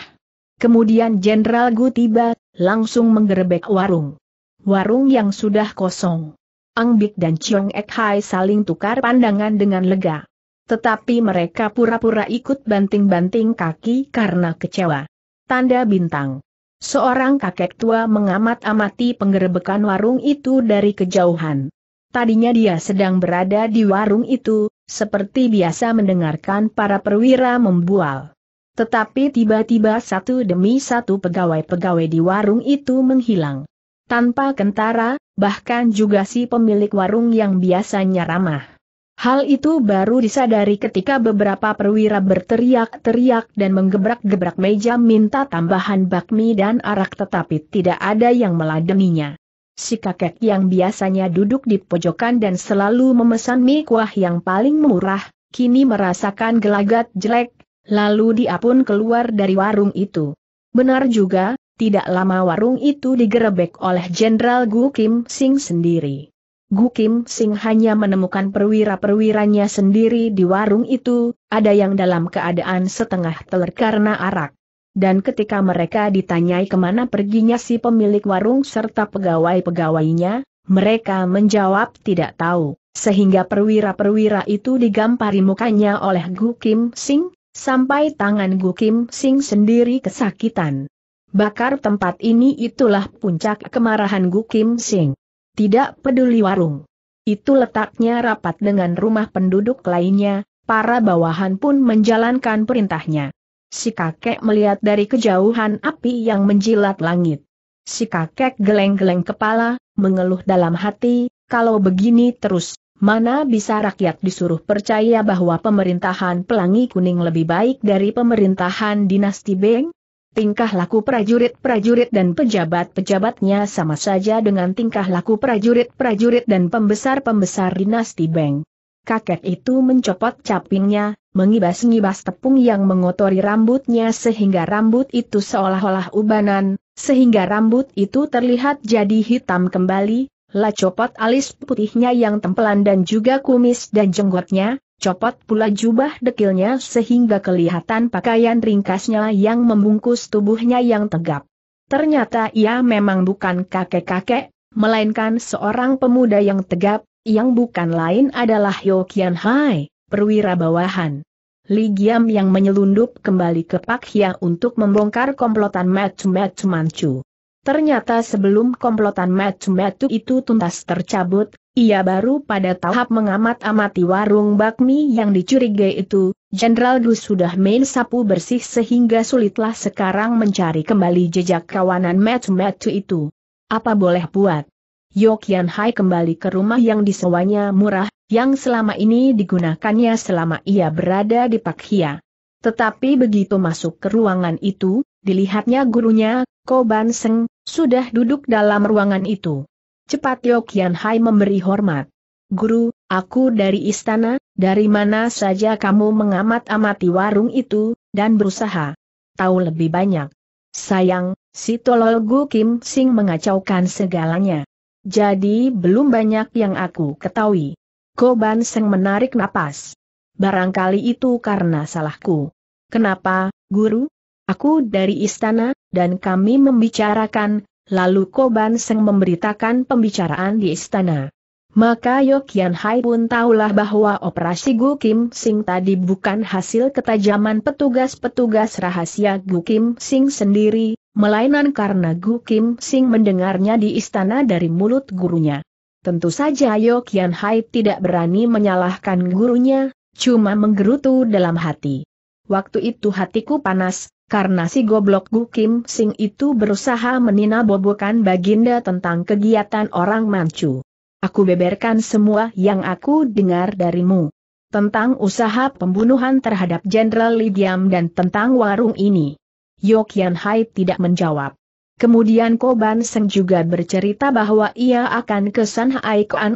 Kemudian Jenderal Gu tiba, langsung menggerebek warung. Warung yang sudah kosong. Ang Angbik dan Chiong Ek Hai saling tukar pandangan dengan lega. Tetapi mereka pura-pura ikut banting-banting kaki karena kecewa. Tanda bintang. Seorang kakek tua mengamat-amati penggerebekan warung itu dari kejauhan. Tadinya dia sedang berada di warung itu, seperti biasa mendengarkan para perwira membual. Tetapi tiba-tiba satu demi satu pegawai-pegawai di warung itu menghilang. Tanpa kentara, bahkan juga si pemilik warung yang biasanya ramah. Hal itu baru disadari ketika beberapa perwira berteriak-teriak dan menggebrak-gebrak meja minta tambahan bakmi dan arak tetapi tidak ada yang meladeninya. Si kakek yang biasanya duduk di pojokan dan selalu memesan mie kuah yang paling murah, kini merasakan gelagat jelek, lalu dia pun keluar dari warung itu. Benar juga, tidak lama warung itu digerebek oleh Jenderal Gu Kim Sing sendiri. Gu Kim Sing hanya menemukan perwira-perwiranya sendiri di warung itu, ada yang dalam keadaan setengah teler karena arak. Dan ketika mereka ditanyai kemana perginya si pemilik warung serta pegawai-pegawainya, mereka menjawab tidak tahu, sehingga perwira-perwira itu digampari mukanya oleh Gu Kim Sing, sampai tangan Gu Kim Sing sendiri kesakitan. Bakar tempat ini itulah puncak kemarahan Gu Kim Sing. Tidak peduli warung. Itu letaknya rapat dengan rumah penduduk lainnya, para bawahan pun menjalankan perintahnya. Si kakek melihat dari kejauhan api yang menjilat langit. Si kakek geleng-geleng kepala, mengeluh dalam hati, kalau begini terus, Mana bisa rakyat disuruh percaya bahwa pemerintahan pelangi kuning lebih baik dari pemerintahan dinasti Beng? Tingkah laku prajurit-prajurit dan pejabat-pejabatnya sama saja dengan tingkah laku prajurit-prajurit dan pembesar-pembesar dinasti Beng. Kakek itu mencopot capingnya, mengibas-ngibas tepung yang mengotori rambutnya sehingga rambut itu seolah-olah ubanan, sehingga rambut itu terlihat jadi hitam kembali, lah copot alis putihnya yang tempelan dan juga kumis dan jenggotnya, Copot pula jubah dekilnya sehingga kelihatan pakaian ringkasnya yang membungkus tubuhnya yang tegap. Ternyata ia memang bukan kakek-kakek, melainkan seorang pemuda yang tegap, yang bukan lain adalah Kian Hai, perwira bawahan. Li Giam yang menyelundup kembali ke Pak Hia untuk membongkar komplotan Matu Manchu. Ternyata sebelum komplotan Matu itu tuntas tercabut, ia baru pada tahap mengamat-amati warung bakmi yang dicurigai itu, Jenderal Gus sudah main sapu bersih sehingga sulitlah sekarang mencari kembali jejak kawanan metu-metu itu. Apa boleh buat? Yokian Hai kembali ke rumah yang disewanya murah, yang selama ini digunakannya selama ia berada di Pakia. Tetapi begitu masuk ke ruangan itu, dilihatnya gurunya, Koban Seng, sudah duduk dalam ruangan itu. Cepat Yokian Hai memberi hormat. Guru, aku dari istana, dari mana saja kamu mengamat-amati warung itu, dan berusaha tahu lebih banyak. Sayang, si tolol Gu Kim Sing mengacaukan segalanya. Jadi belum banyak yang aku ketahui. Ban Seng menarik napas. Barangkali itu karena salahku. Kenapa, guru? Aku dari istana, dan kami membicarakan, Lalu Koban Seng memberitakan pembicaraan di istana. Maka Yokian Hai pun tahulah bahwa operasi Gu Kim Sing tadi bukan hasil ketajaman petugas-petugas rahasia Gu Kim Sing sendiri, melainkan karena Gu Kim Sing mendengarnya di istana dari mulut gurunya. Tentu saja Yokian Hai tidak berani menyalahkan gurunya, cuma menggerutu dalam hati. Waktu itu hatiku panas, karena si goblok Gu Kim Sing itu berusaha menina meninabobokan baginda tentang kegiatan orang Manchu. Aku beberkan semua yang aku dengar darimu. Tentang usaha pembunuhan terhadap Jenderal Lidiam dan tentang warung ini. Yokian Hai tidak menjawab. Kemudian Koban Seng juga bercerita bahwa ia akan ke San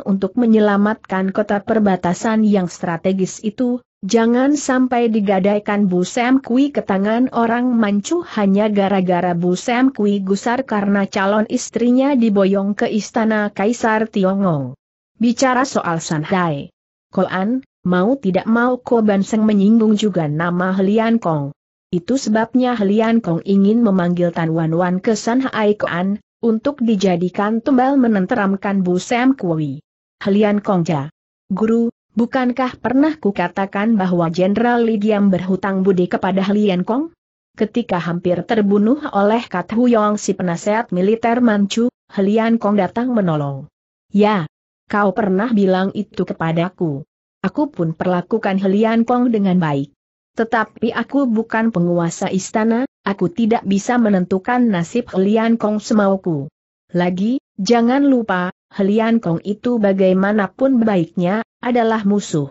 untuk menyelamatkan kota perbatasan yang strategis itu, Jangan sampai digadaikan Bu Sam Kui ke tangan orang mancu hanya gara-gara Bu Sam Kui gusar karena calon istrinya diboyong ke istana Kaisar Tiongong. Bicara soal Shanghai. Koan, mau tidak mau Ko Banseng menyinggung juga nama Helian Kong. Itu sebabnya Helian Kong ingin memanggil Tan Wan Wan ke Shanghai Koan, untuk dijadikan tumbal menenteramkan Bu Sam Kui. Helian Kong Ja. Guru, Bukankah pernah kukatakan bahwa Jenderal Li Diam berhutang budi kepada Lian Kong? Ketika hampir terbunuh oleh Kat Huyong si penasehat militer Manchu, Lian Kong datang menolong. Ya, kau pernah bilang itu kepadaku. Aku pun perlakukan Lian Kong dengan baik. Tetapi aku bukan penguasa istana, aku tidak bisa menentukan nasib Lian Kong semauku. Lagi, jangan lupa, Helian Kong itu bagaimanapun baiknya adalah musuh.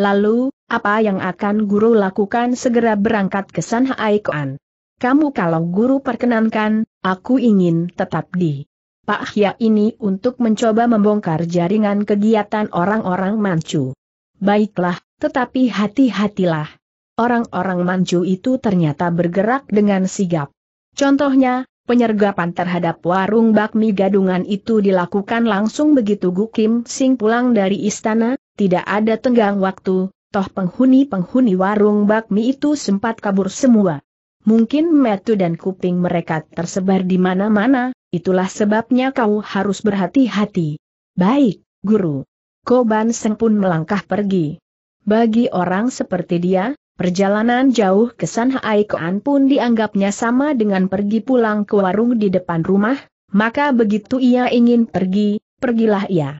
Lalu, apa yang akan guru lakukan segera berangkat ke San Haikoan. Kamu kalau guru perkenankan, aku ingin tetap di Pak Hya ini untuk mencoba membongkar jaringan kegiatan orang-orang mancu. Baiklah, tetapi hati-hatilah. Orang-orang mancu itu ternyata bergerak dengan sigap. Contohnya, penyergapan terhadap warung bakmi gadungan itu dilakukan langsung begitu Gu Kim Sing pulang dari istana, tidak ada tenggang waktu, toh penghuni-penghuni warung bakmi itu sempat kabur semua. Mungkin metu dan kuping mereka tersebar di mana-mana, itulah sebabnya kau harus berhati-hati. Baik, guru. Koban Seng pun melangkah pergi. Bagi orang seperti dia, perjalanan jauh ke San Haikoan pun dianggapnya sama dengan pergi pulang ke warung di depan rumah, maka begitu ia ingin pergi, pergilah ia.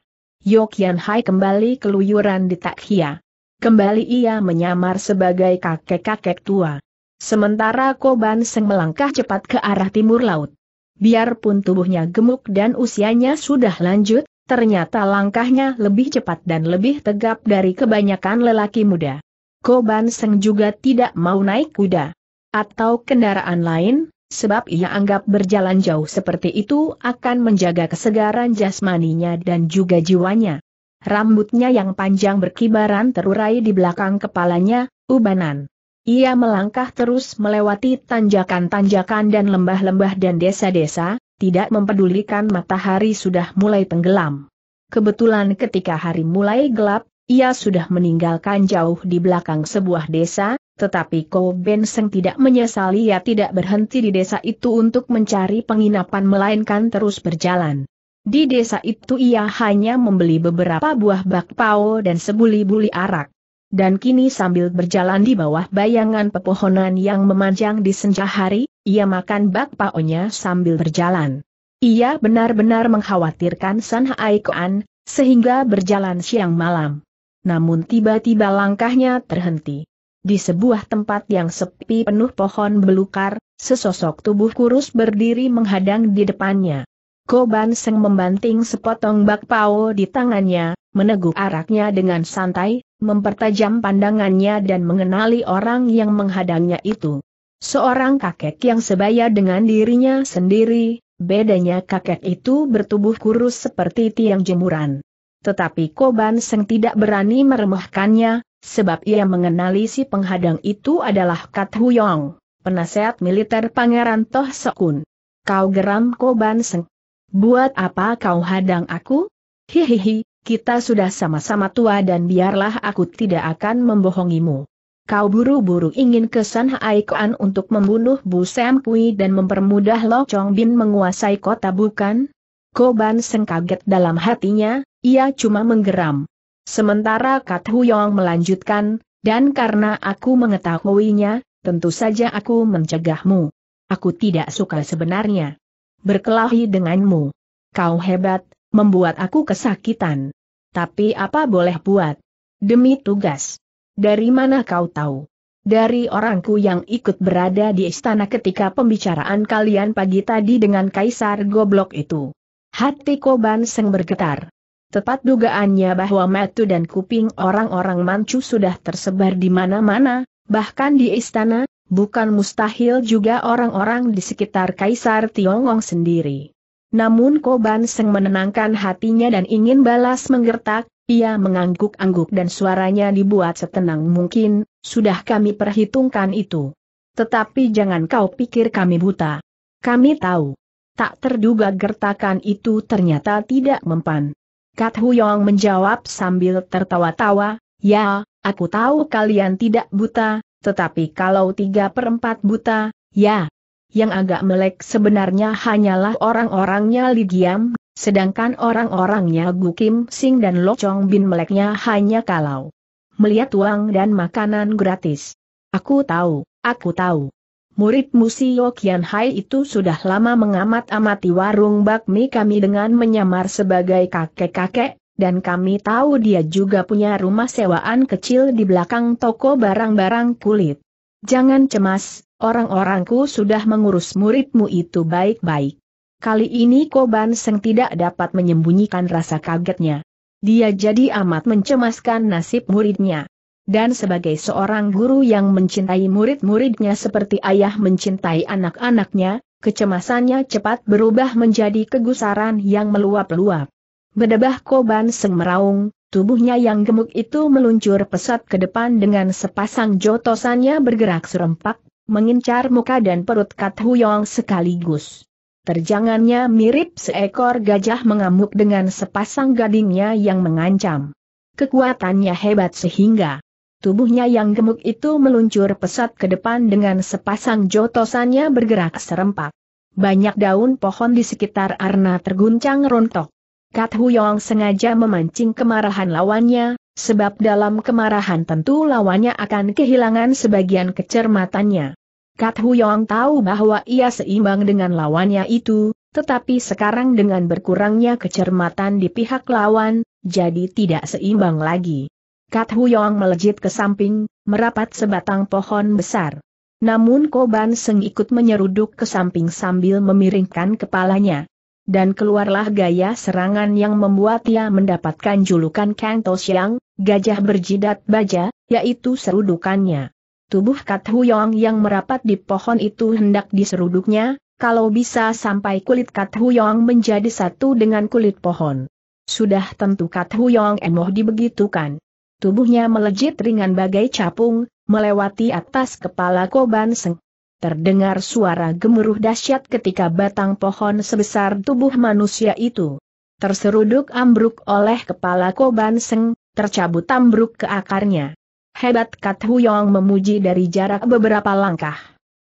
Yokian Hai kembali keluyuran di Takhia. Kembali ia menyamar sebagai kakek-kakek tua. Sementara Koban Seng melangkah cepat ke arah timur laut. Biarpun tubuhnya gemuk dan usianya sudah lanjut, ternyata langkahnya lebih cepat dan lebih tegap dari kebanyakan lelaki muda. Koban Seng juga tidak mau naik kuda atau kendaraan lain, sebab ia anggap berjalan jauh seperti itu akan menjaga kesegaran jasmaninya dan juga jiwanya. Rambutnya yang panjang berkibaran terurai di belakang kepalanya, ubanan. Ia melangkah terus melewati tanjakan-tanjakan dan lembah-lembah dan desa-desa, tidak mempedulikan matahari sudah mulai tenggelam. Kebetulan ketika hari mulai gelap, ia sudah meninggalkan jauh di belakang sebuah desa, tetapi Ko Seng tidak menyesali ia tidak berhenti di desa itu untuk mencari penginapan melainkan terus berjalan. Di desa itu ia hanya membeli beberapa buah bakpao dan sebuli-buli arak. Dan kini sambil berjalan di bawah bayangan pepohonan yang memanjang di senja hari, ia makan bakpaonya sambil berjalan. Ia benar-benar mengkhawatirkan San Haikoan, sehingga berjalan siang malam. Namun tiba-tiba langkahnya terhenti. Di sebuah tempat yang sepi penuh pohon belukar, sesosok tubuh kurus berdiri menghadang di depannya. Koban Seng membanting sepotong bakpao di tangannya, meneguk araknya dengan santai, mempertajam pandangannya dan mengenali orang yang menghadangnya itu. Seorang kakek yang sebaya dengan dirinya sendiri, bedanya kakek itu bertubuh kurus seperti tiang jemuran. Tetapi Koban Seng tidak berani meremehkannya, Sebab ia mengenali si penghadang itu adalah Kat Huyong, penasehat militer Pangeran Toh Sekun. Kau geram Koban Banseng. Buat apa kau hadang aku? Hihihi, kita sudah sama-sama tua dan biarlah aku tidak akan membohongimu. Kau buru-buru ingin ke San Haikuan untuk membunuh Bu Sam Kui dan mempermudah Lo Chong Bin menguasai kota bukan? Koban Seng kaget dalam hatinya, ia cuma menggeram. Sementara Kat Huyong melanjutkan, dan karena aku mengetahuinya, tentu saja aku mencegahmu. Aku tidak suka sebenarnya. Berkelahi denganmu. Kau hebat, membuat aku kesakitan. Tapi apa boleh buat? Demi tugas. Dari mana kau tahu? Dari orangku yang ikut berada di istana ketika pembicaraan kalian pagi tadi dengan Kaisar Goblok itu. Hati Koban Seng bergetar. Tepat dugaannya bahwa metu dan kuping orang-orang mancu sudah tersebar di mana-mana, bahkan di istana, bukan mustahil juga orang-orang di sekitar Kaisar Tiongong sendiri. Namun Koban Seng menenangkan hatinya dan ingin balas menggertak, ia mengangguk-angguk dan suaranya dibuat setenang mungkin, sudah kami perhitungkan itu. Tetapi jangan kau pikir kami buta. Kami tahu. Tak terduga gertakan itu ternyata tidak mempan. Kat Huyong menjawab sambil tertawa-tawa, ya, aku tahu kalian tidak buta, tetapi kalau tiga perempat buta, ya. Yang agak melek sebenarnya hanyalah orang-orangnya Li Giam, sedangkan orang-orangnya Gu Kim Sing dan Lo Chong Bin meleknya hanya kalau melihat uang dan makanan gratis. Aku tahu, aku tahu murid Musio Kian Hai itu sudah lama mengamat-amati warung bakmi kami dengan menyamar sebagai kakek-kakek, dan kami tahu dia juga punya rumah sewaan kecil di belakang toko barang-barang kulit. Jangan cemas, orang-orangku sudah mengurus muridmu itu baik-baik. Kali ini Koban Seng tidak dapat menyembunyikan rasa kagetnya. Dia jadi amat mencemaskan nasib muridnya dan sebagai seorang guru yang mencintai murid-muridnya seperti ayah mencintai anak-anaknya, kecemasannya cepat berubah menjadi kegusaran yang meluap-luap. Bedebah koban seng meraung, tubuhnya yang gemuk itu meluncur pesat ke depan dengan sepasang jotosannya bergerak serempak, mengincar muka dan perut Kat Huyong sekaligus. Terjangannya mirip seekor gajah mengamuk dengan sepasang gadingnya yang mengancam. Kekuatannya hebat sehingga Tubuhnya yang gemuk itu meluncur pesat ke depan dengan sepasang jotosannya bergerak serempak. Banyak daun pohon di sekitar Arna terguncang rontok. Kat Huyong sengaja memancing kemarahan lawannya, sebab dalam kemarahan tentu lawannya akan kehilangan sebagian kecermatannya. Kat Huyong tahu bahwa ia seimbang dengan lawannya itu, tetapi sekarang dengan berkurangnya kecermatan di pihak lawan, jadi tidak seimbang lagi. Kat Huyong melejit ke samping, merapat sebatang pohon besar. Namun Koban Seng ikut menyeruduk ke samping sambil memiringkan kepalanya. Dan keluarlah gaya serangan yang membuat ia mendapatkan julukan Kang Siang, gajah berjidat baja, yaitu serudukannya. Tubuh Kat Huyong yang merapat di pohon itu hendak diseruduknya, kalau bisa sampai kulit Kat Huyong menjadi satu dengan kulit pohon. Sudah tentu Kat Huyong emoh dibegitukan. Tubuhnya melejit ringan bagai capung, melewati atas kepala Koban Seng. Terdengar suara gemuruh dahsyat ketika batang pohon sebesar tubuh manusia itu terseruduk ambruk oleh kepala Koban Seng, tercabut ambruk ke akarnya. Hebat Kat Huyong memuji dari jarak beberapa langkah.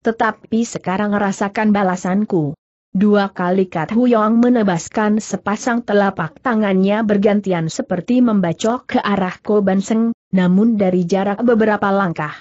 Tetapi sekarang rasakan balasanku. Dua kali Kat Huyong menebaskan sepasang telapak tangannya bergantian seperti membacok ke arah Ko Banseng, namun dari jarak beberapa langkah.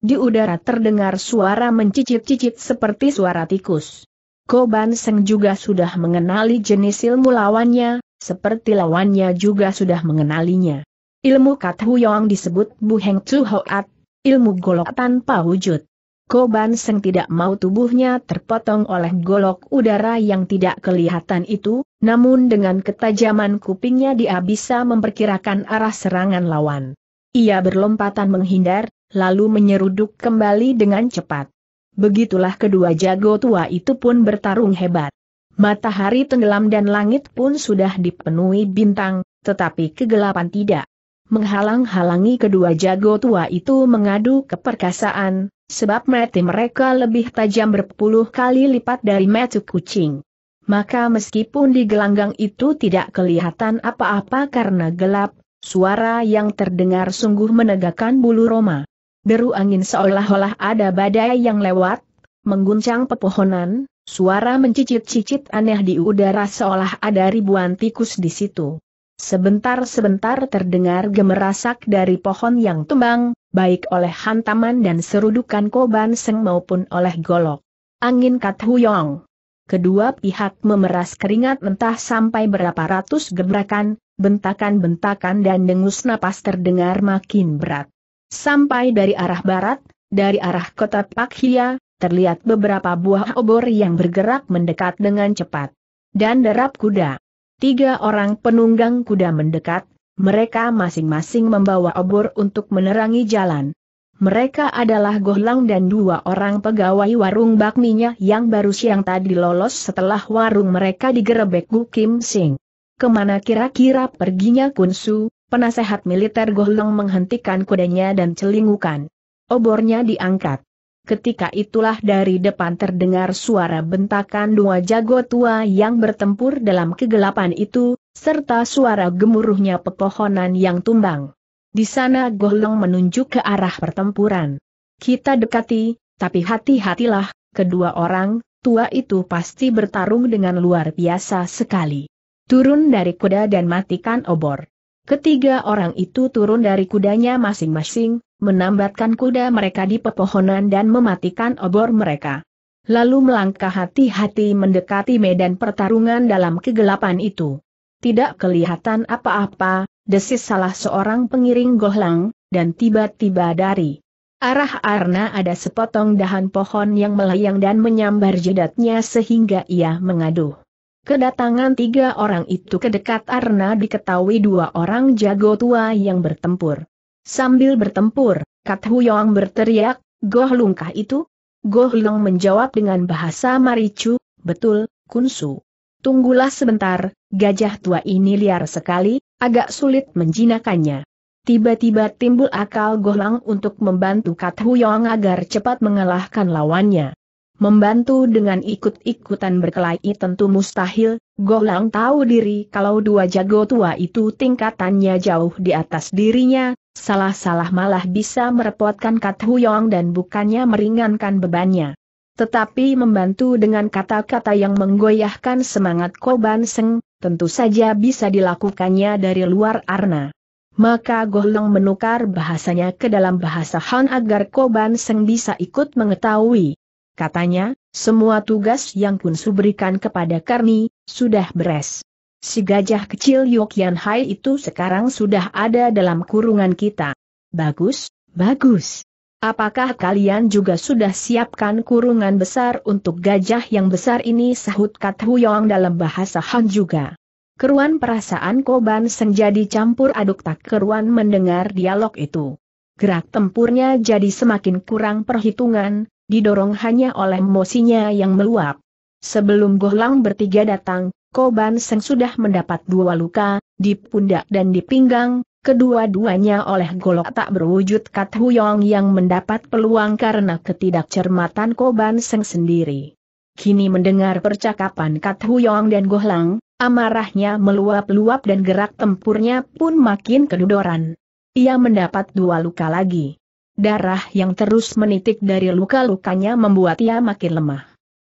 Di udara terdengar suara mencicit-cicit seperti suara tikus. Ko Banseng juga sudah mengenali jenis ilmu lawannya, seperti lawannya juga sudah mengenalinya. Ilmu Kat Huyong disebut Bu Heng Tzu Hoat, ilmu golok tanpa wujud. Koban Seng tidak mau tubuhnya terpotong oleh golok udara yang tidak kelihatan itu, namun dengan ketajaman kupingnya dia bisa memperkirakan arah serangan lawan. Ia berlompatan menghindar, lalu menyeruduk kembali dengan cepat. Begitulah kedua jago tua itu pun bertarung hebat. Matahari tenggelam dan langit pun sudah dipenuhi bintang, tetapi kegelapan tidak. Menghalang-halangi kedua jago tua itu mengadu keperkasaan, sebab mati mereka lebih tajam berpuluh kali lipat dari mata kucing. Maka meskipun di gelanggang itu tidak kelihatan apa-apa karena gelap, suara yang terdengar sungguh menegakkan bulu Roma. Deru angin seolah-olah ada badai yang lewat, mengguncang pepohonan, suara mencicit-cicit aneh di udara seolah ada ribuan tikus di situ. Sebentar-sebentar terdengar gemerasak dari pohon yang tumbang, baik oleh hantaman dan serudukan koban seng maupun oleh golok. Angin Kat Huyong. Kedua pihak memeras keringat mentah sampai berapa ratus gebrakan, bentakan-bentakan dan dengus napas terdengar makin berat. Sampai dari arah barat, dari arah kota Pakhia, terlihat beberapa buah obor yang bergerak mendekat dengan cepat. Dan derap kuda. Tiga orang penunggang kuda mendekat, mereka masing-masing membawa obor untuk menerangi jalan. Mereka adalah Gohlang dan dua orang pegawai warung bakminya yang baru siang tadi lolos setelah warung mereka digerebek Gu Kim Sing. Kemana kira-kira perginya Kunsu, penasehat militer Gohlang menghentikan kudanya dan celingukan. Obornya diangkat. Ketika itulah dari depan terdengar suara bentakan dua jago tua yang bertempur dalam kegelapan itu, serta suara gemuruhnya pepohonan yang tumbang. Di sana golong menunjuk ke arah pertempuran. Kita dekati, tapi hati-hatilah, kedua orang tua itu pasti bertarung dengan luar biasa sekali. Turun dari kuda dan matikan obor. Ketiga orang itu turun dari kudanya masing-masing, menambatkan kuda mereka di pepohonan dan mematikan obor mereka. Lalu melangkah hati-hati mendekati medan pertarungan dalam kegelapan itu. Tidak kelihatan apa-apa, desis salah seorang pengiring gohlang, dan tiba-tiba dari arah Arna ada sepotong dahan pohon yang melayang dan menyambar jidatnya sehingga ia mengaduh. Kedatangan tiga orang itu ke dekat Arna diketahui dua orang jago tua yang bertempur. Sambil bertempur, Kat Huyong berteriak, Goh Lungkah itu? Goh Long menjawab dengan bahasa Maricu, betul, Kunsu. Tunggulah sebentar, gajah tua ini liar sekali, agak sulit menjinakannya. Tiba-tiba timbul akal Goh Lang untuk membantu Kat Huyong agar cepat mengalahkan lawannya. Membantu dengan ikut-ikutan berkelahi tentu mustahil, Goh Lang tahu diri kalau dua jago tua itu tingkatannya jauh di atas dirinya, salah-salah malah bisa merepotkan Kat Huyong dan bukannya meringankan bebannya. Tetapi membantu dengan kata-kata yang menggoyahkan semangat Koban Seng, tentu saja bisa dilakukannya dari luar arna. Maka Gohlong menukar bahasanya ke dalam bahasa Han agar Koban Seng bisa ikut mengetahui. Katanya, semua tugas yang Kunsu berikan kepada Karni, sudah beres. Si gajah kecil Yokyan Hai itu sekarang sudah ada dalam kurungan kita. Bagus, bagus. Apakah kalian juga sudah siapkan kurungan besar untuk gajah yang besar ini sahut Kat Huyong dalam bahasa Han juga. Keruan perasaan Koban Seng jadi campur aduk tak keruan mendengar dialog itu. Gerak tempurnya jadi semakin kurang perhitungan, didorong hanya oleh emosinya yang meluap. Sebelum Gohlang bertiga datang, Koban Seng sudah mendapat dua luka, di pundak dan di pinggang, kedua-duanya oleh golok tak berwujud Kat Huyong yang mendapat peluang karena ketidakcermatan Koban Seng sendiri. Kini mendengar percakapan Kat Huyong dan Lang, amarahnya meluap-luap dan gerak tempurnya pun makin kedudoran. Ia mendapat dua luka lagi. Darah yang terus menitik dari luka-lukanya membuat ia makin lemah.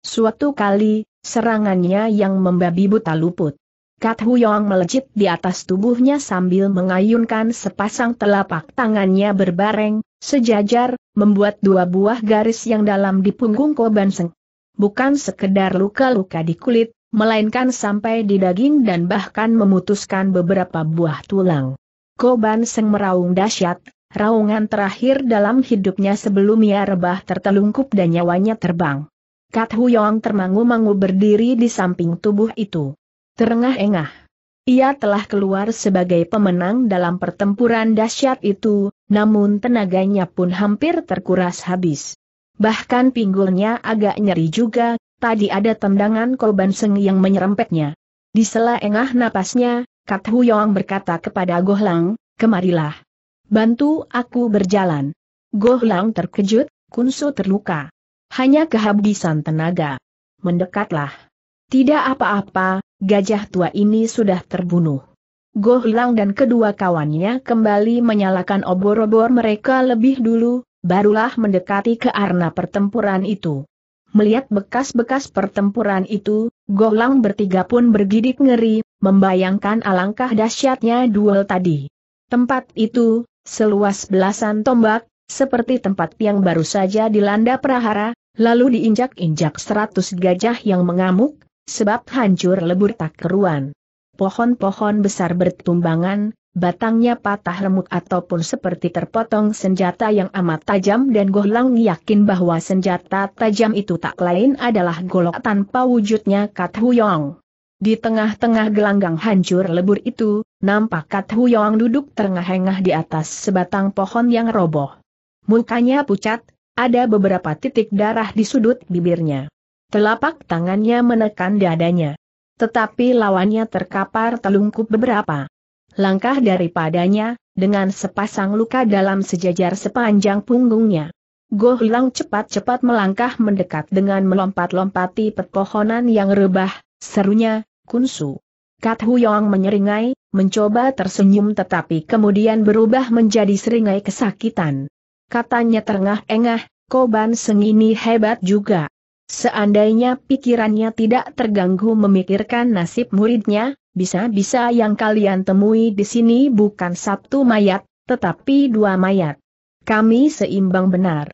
Suatu kali, Serangannya yang membabi buta luput. Kat Huyong melejit di atas tubuhnya sambil mengayunkan sepasang telapak tangannya berbareng, sejajar, membuat dua buah garis yang dalam di punggung Koban Seng. Bukan sekedar luka-luka di kulit, melainkan sampai di daging dan bahkan memutuskan beberapa buah tulang. Koban Seng meraung dahsyat, raungan terakhir dalam hidupnya sebelum ia rebah tertelungkup dan nyawanya terbang. Kat Huyong termangu-mangu berdiri di samping tubuh itu. Terengah-engah. Ia telah keluar sebagai pemenang dalam pertempuran dahsyat itu, namun tenaganya pun hampir terkuras habis. Bahkan pinggulnya agak nyeri juga, tadi ada tendangan korban seng yang menyerempetnya. Di sela engah napasnya, Kat Huyong berkata kepada Goh Lang, kemarilah. Bantu aku berjalan. Goh Lang terkejut, kunsu terluka. Hanya kehabisan tenaga. Mendekatlah. Tidak apa-apa, gajah tua ini sudah terbunuh. Gohlang Lang dan kedua kawannya kembali menyalakan obor-obor mereka lebih dulu, barulah mendekati ke arena pertempuran itu. Melihat bekas-bekas pertempuran itu, Gohlang Lang bertiga pun bergidik ngeri, membayangkan alangkah dahsyatnya duel tadi. Tempat itu, seluas belasan tombak, seperti tempat yang baru saja dilanda perahara, lalu diinjak-injak seratus gajah yang mengamuk, sebab hancur lebur tak keruan. Pohon-pohon besar bertumbangan, batangnya patah remuk ataupun seperti terpotong senjata yang amat tajam dan Gohlang yakin bahwa senjata tajam itu tak lain adalah golok tanpa wujudnya Kat Huyong. Di tengah-tengah gelanggang hancur lebur itu, nampak Kat Huyong duduk terengah-engah di atas sebatang pohon yang roboh. Mukanya pucat, ada beberapa titik darah di sudut bibirnya. Telapak tangannya menekan dadanya. Tetapi lawannya terkapar telungkup beberapa langkah daripadanya, dengan sepasang luka dalam sejajar sepanjang punggungnya. Goh Lang cepat-cepat melangkah mendekat dengan melompat-lompati pepohonan yang rebah, serunya, Kunsu. Kat Hu Huyong menyeringai, mencoba tersenyum tetapi kemudian berubah menjadi seringai kesakitan katanya terengah-engah, koban sengini hebat juga. Seandainya pikirannya tidak terganggu memikirkan nasib muridnya, bisa-bisa yang kalian temui di sini bukan satu mayat, tetapi dua mayat. Kami seimbang benar.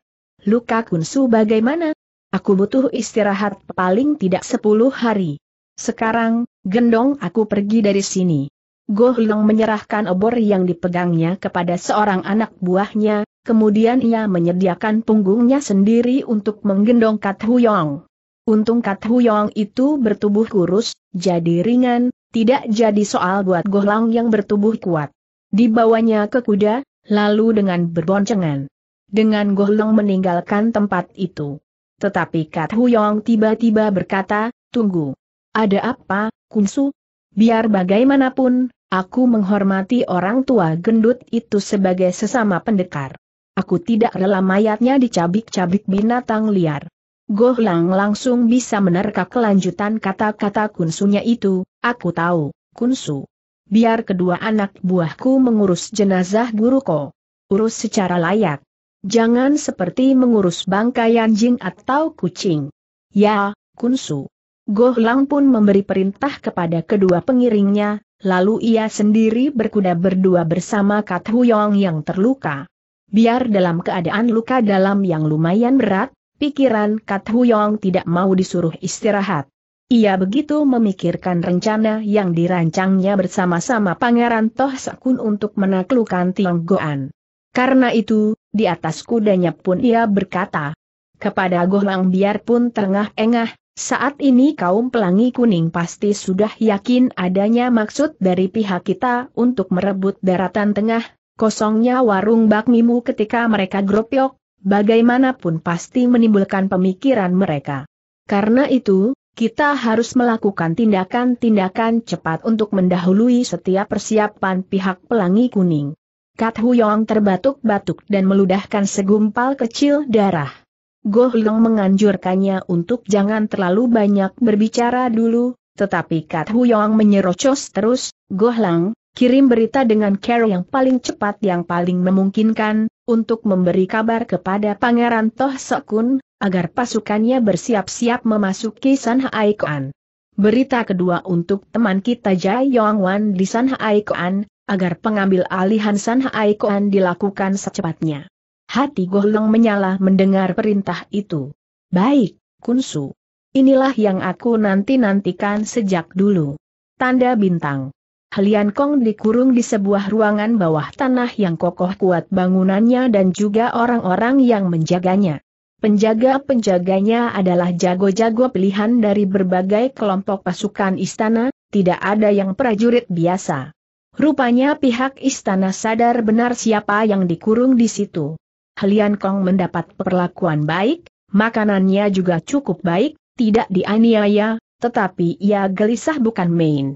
Luka kunsu bagaimana? Aku butuh istirahat paling tidak sepuluh hari. Sekarang, gendong aku pergi dari sini. Goh Leong menyerahkan obor yang dipegangnya kepada seorang anak buahnya, kemudian ia menyediakan punggungnya sendiri untuk menggendong Kat Huyong. Untung Kat Huyong itu bertubuh kurus, jadi ringan, tidak jadi soal buat Goh Lang yang bertubuh kuat. Dibawanya ke kuda, lalu dengan berboncengan. Dengan Goh Lang meninggalkan tempat itu. Tetapi Kat Huyong tiba-tiba berkata, tunggu. Ada apa, Kunsu? Biar bagaimanapun, aku menghormati orang tua gendut itu sebagai sesama pendekar. Aku tidak rela mayatnya dicabik-cabik binatang liar. Gohlang langsung bisa menerka kelanjutan kata-kata kunsunya itu, aku tahu, kunsu. Biar kedua anak buahku mengurus jenazah guruku. Urus secara layak. Jangan seperti mengurus bangkai anjing atau kucing. Ya, kunsu. Goh Lang pun memberi perintah kepada kedua pengiringnya, lalu ia sendiri berkuda berdua bersama Kat Hu Yong yang terluka. Biar dalam keadaan luka dalam yang lumayan berat, pikiran Kat Hu Yong tidak mau disuruh istirahat. Ia begitu memikirkan rencana yang dirancangnya bersama-sama Pangeran Toh Sakun untuk menaklukkan Goan. Karena itu, di atas kudanya pun ia berkata, kepada Goh Lang biarpun terengah-engah, saat ini kaum pelangi kuning pasti sudah yakin adanya maksud dari pihak kita untuk merebut daratan tengah, kosongnya warung bakmimu ketika mereka gropyok, bagaimanapun pasti menimbulkan pemikiran mereka. Karena itu, kita harus melakukan tindakan-tindakan cepat untuk mendahului setiap persiapan pihak pelangi kuning. Kat Huyong terbatuk-batuk dan meludahkan segumpal kecil darah. Goh Leong menganjurkannya untuk jangan terlalu banyak berbicara dulu, tetapi Kat Huyong menyerocos terus, Goh Lang, kirim berita dengan care yang paling cepat yang paling memungkinkan, untuk memberi kabar kepada Pangeran Toh Sekun, agar pasukannya bersiap-siap memasuki Sanhai Koan. Berita kedua untuk teman kita Jai Yong Wan di Sanhai Koan, agar pengambil alihan Sanhai Koan dilakukan secepatnya. Hati Gohlong menyala mendengar perintah itu. Baik, Kunsu. Inilah yang aku nanti-nantikan sejak dulu. Tanda bintang. Helian Kong dikurung di sebuah ruangan bawah tanah yang kokoh kuat bangunannya dan juga orang-orang yang menjaganya. Penjaga-penjaganya adalah jago-jago pilihan dari berbagai kelompok pasukan istana, tidak ada yang prajurit biasa. Rupanya pihak istana sadar benar siapa yang dikurung di situ. Helian Kong mendapat perlakuan baik, makanannya juga cukup baik, tidak dianiaya, tetapi ia gelisah bukan main.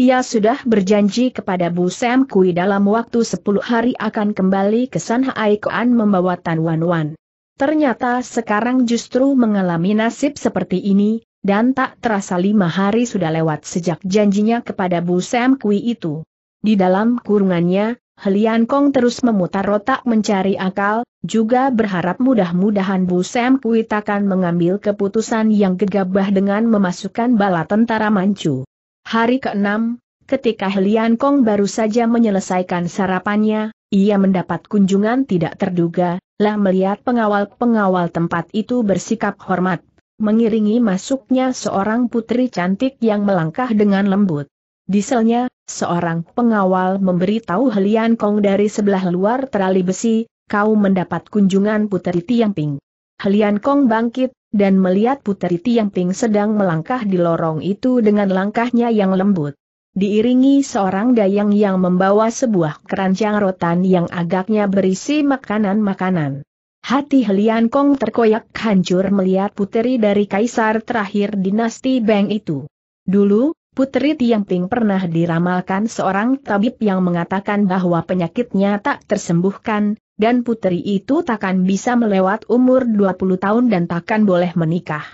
Ia sudah berjanji kepada Bu Sam Kui dalam waktu 10 hari akan kembali ke San Kuan membawa Tan Wan Wan. Ternyata sekarang justru mengalami nasib seperti ini, dan tak terasa lima hari sudah lewat sejak janjinya kepada Bu Sam Kui itu. Di dalam kurungannya, Helian Kong terus memutar otak mencari akal, juga berharap mudah-mudahan Bu Sam Kuit akan mengambil keputusan yang gegabah dengan memasukkan bala tentara Manchu. Hari ke-6, ketika Helian Kong baru saja menyelesaikan sarapannya, ia mendapat kunjungan tidak terduga, lah melihat pengawal-pengawal tempat itu bersikap hormat, mengiringi masuknya seorang putri cantik yang melangkah dengan lembut. Diselnya, seorang pengawal memberitahu Helian Kong dari sebelah luar terali besi, kau mendapat kunjungan Puteri Tiamping. Helian Kong bangkit, dan melihat Puteri Tiamping sedang melangkah di lorong itu dengan langkahnya yang lembut. Diiringi seorang dayang yang membawa sebuah keranjang rotan yang agaknya berisi makanan-makanan. Hati Helian Kong terkoyak hancur melihat puteri dari kaisar terakhir dinasti Beng itu. Dulu, Putri Ting pernah diramalkan seorang tabib yang mengatakan bahwa penyakitnya tak tersembuhkan, dan putri itu takkan bisa melewat umur 20 tahun dan takkan boleh menikah.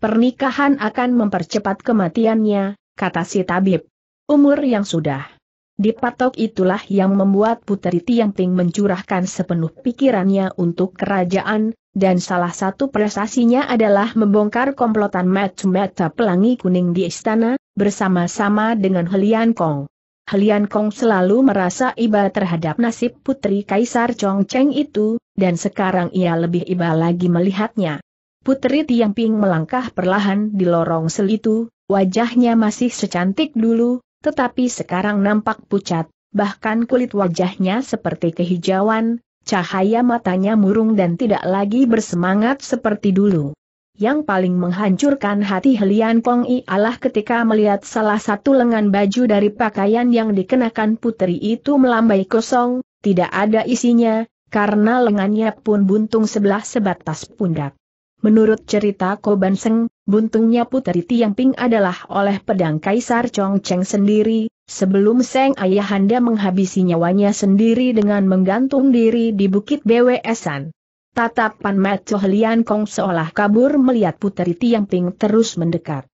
Pernikahan akan mempercepat kematiannya, kata si tabib. Umur yang sudah dipatok itulah yang membuat putri Ting mencurahkan sepenuh pikirannya untuk kerajaan, dan salah satu prestasinya adalah membongkar komplotan mata-mata pelangi kuning di istana, bersama-sama dengan Helian Kong. Helian Kong selalu merasa iba terhadap nasib putri Kaisar Chongcheng itu, dan sekarang ia lebih iba lagi melihatnya. Putri Tiang Ping melangkah perlahan di lorong sel itu, wajahnya masih secantik dulu, tetapi sekarang nampak pucat, bahkan kulit wajahnya seperti kehijauan, Cahaya matanya murung dan tidak lagi bersemangat seperti dulu. Yang paling menghancurkan hati Helian Kong I adalah ketika melihat salah satu lengan baju dari pakaian yang dikenakan putri itu melambai kosong, tidak ada isinya, karena lengannya pun buntung sebelah sebatas pundak. Menurut cerita Koban Seng, buntungnya Tiang Tiangping adalah oleh pedang Kaisar Chong Cheng sendiri, sebelum Seng Ayahanda menghabisi nyawanya sendiri dengan menggantung diri di Bukit Bwesan. Tatapan Macoh Lian Kong seolah kabur melihat Tiang Tiangping terus mendekat.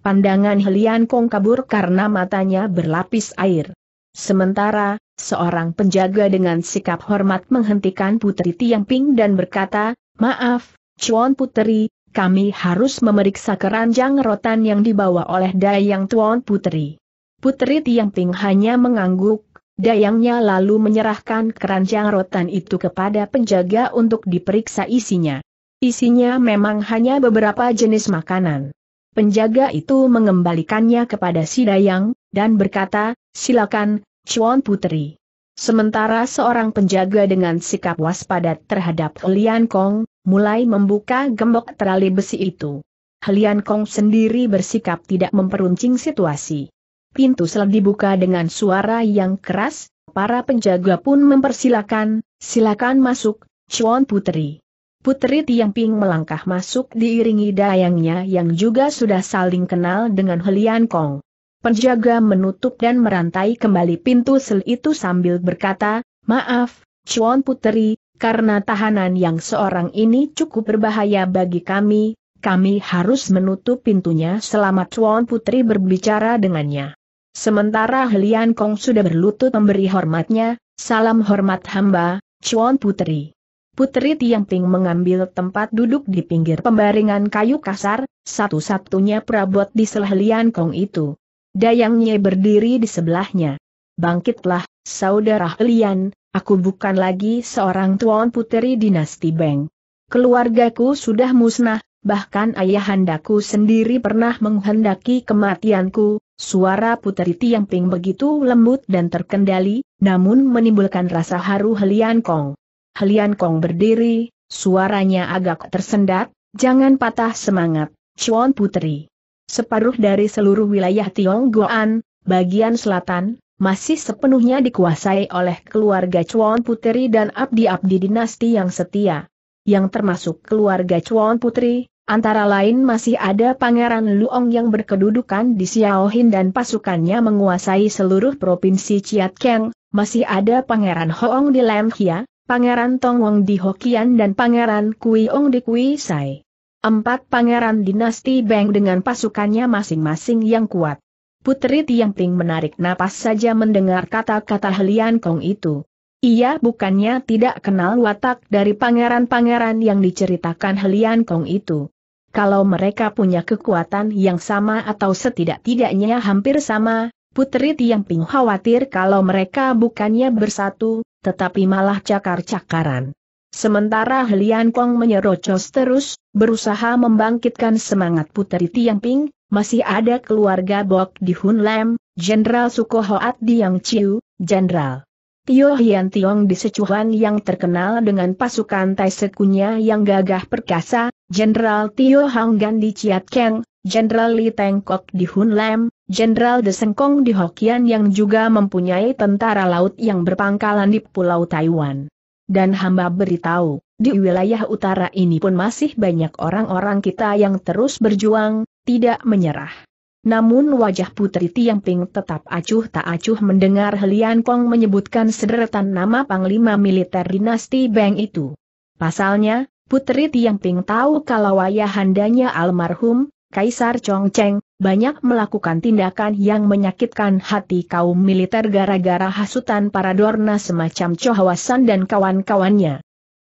Pandangan Helian Kong kabur karena matanya berlapis air. Sementara, seorang penjaga dengan sikap hormat menghentikan Tiang Tiangping dan berkata, Maaf, Chuan Putri, kami harus memeriksa keranjang rotan yang dibawa oleh Dayang Tuan Putri. Putri Tiang Ping hanya mengangguk, Dayangnya lalu menyerahkan keranjang rotan itu kepada penjaga untuk diperiksa isinya. Isinya memang hanya beberapa jenis makanan. Penjaga itu mengembalikannya kepada si Dayang, dan berkata, silakan, Chuan Putri. Sementara seorang penjaga dengan sikap waspada terhadap Lian Kong, mulai membuka gembok terali besi itu. Helian Kong sendiri bersikap tidak memperuncing situasi. Pintu sel dibuka dengan suara yang keras, para penjaga pun mempersilakan, silakan masuk, Chuan Putri. Putri Tiang Ping melangkah masuk diiringi dayangnya yang juga sudah saling kenal dengan Helian Kong. Penjaga menutup dan merantai kembali pintu sel itu sambil berkata, Maaf, Chuan Putri karena tahanan yang seorang ini cukup berbahaya bagi kami, kami harus menutup pintunya selama Chuan Putri berbicara dengannya. Sementara Helian Kong sudah berlutut memberi hormatnya, salam hormat hamba, Chuan Putri. Putri Tiang Ting mengambil tempat duduk di pinggir pembaringan kayu kasar, satu-satunya perabot di Helian Kong itu. Dayangnya berdiri di sebelahnya. Bangkitlah, saudara Helian, Aku bukan lagi seorang tuan puteri dinasti Beng. Keluargaku sudah musnah, bahkan ayahandaku sendiri pernah menghendaki kematianku, suara puteri Ping begitu lembut dan terkendali, namun menimbulkan rasa haru Helian Kong. Helian Kong berdiri, suaranya agak tersendat, jangan patah semangat, Chuan Putri. Separuh dari seluruh wilayah Tionggoan, bagian selatan, masih sepenuhnya dikuasai oleh keluarga Chuan Puteri dan abdi-abdi dinasti yang setia. Yang termasuk keluarga Chuan Putri, antara lain masih ada Pangeran Luong yang berkedudukan di Xiaohin dan pasukannya menguasai seluruh provinsi Chiatkeng, masih ada Pangeran Hoong di Lemhia, Pangeran Tongwong di Hokian dan Pangeran Kuiong di Kuisai. Empat pangeran dinasti Beng dengan pasukannya masing-masing yang kuat. Putri Tiang Ting menarik napas saja mendengar kata-kata Helian Kong itu. Ia bukannya tidak kenal watak dari pangeran-pangeran yang diceritakan Helian Kong itu. Kalau mereka punya kekuatan yang sama atau setidak-tidaknya hampir sama, Putri Tiang Tiangping khawatir kalau mereka bukannya bersatu, tetapi malah cakar-cakaran. Sementara Helian Kong menyerocos terus, berusaha membangkitkan semangat Putri Tiang Tiangping, masih ada keluarga Bok di Hun Lam, Jenderal Sukohoat di Yang Chiu, Jenderal Tio Hian Tiong di Secuhan yang terkenal dengan pasukan Tai Sekunya yang gagah perkasa, Jenderal Tio Hang Gan di Chiat Keng, Jenderal Li Teng Kok di Hun Lam, Jenderal De Sengkong di Hokian yang juga mempunyai tentara laut yang berpangkalan di Pulau Taiwan. Dan hamba beritahu, di wilayah utara ini pun masih banyak orang-orang kita yang terus berjuang, tidak menyerah. Namun wajah Putri Tiang Ping tetap acuh tak acuh mendengar Helian Kong menyebutkan sederetan nama Panglima Militer Dinasti Beng itu. Pasalnya, Putri Tiang Ping tahu kalau ayahandanya almarhum, Kaisar Chongcheng, banyak melakukan tindakan yang menyakitkan hati kaum militer gara-gara hasutan para dorna semacam Chohawasan dan kawan-kawannya.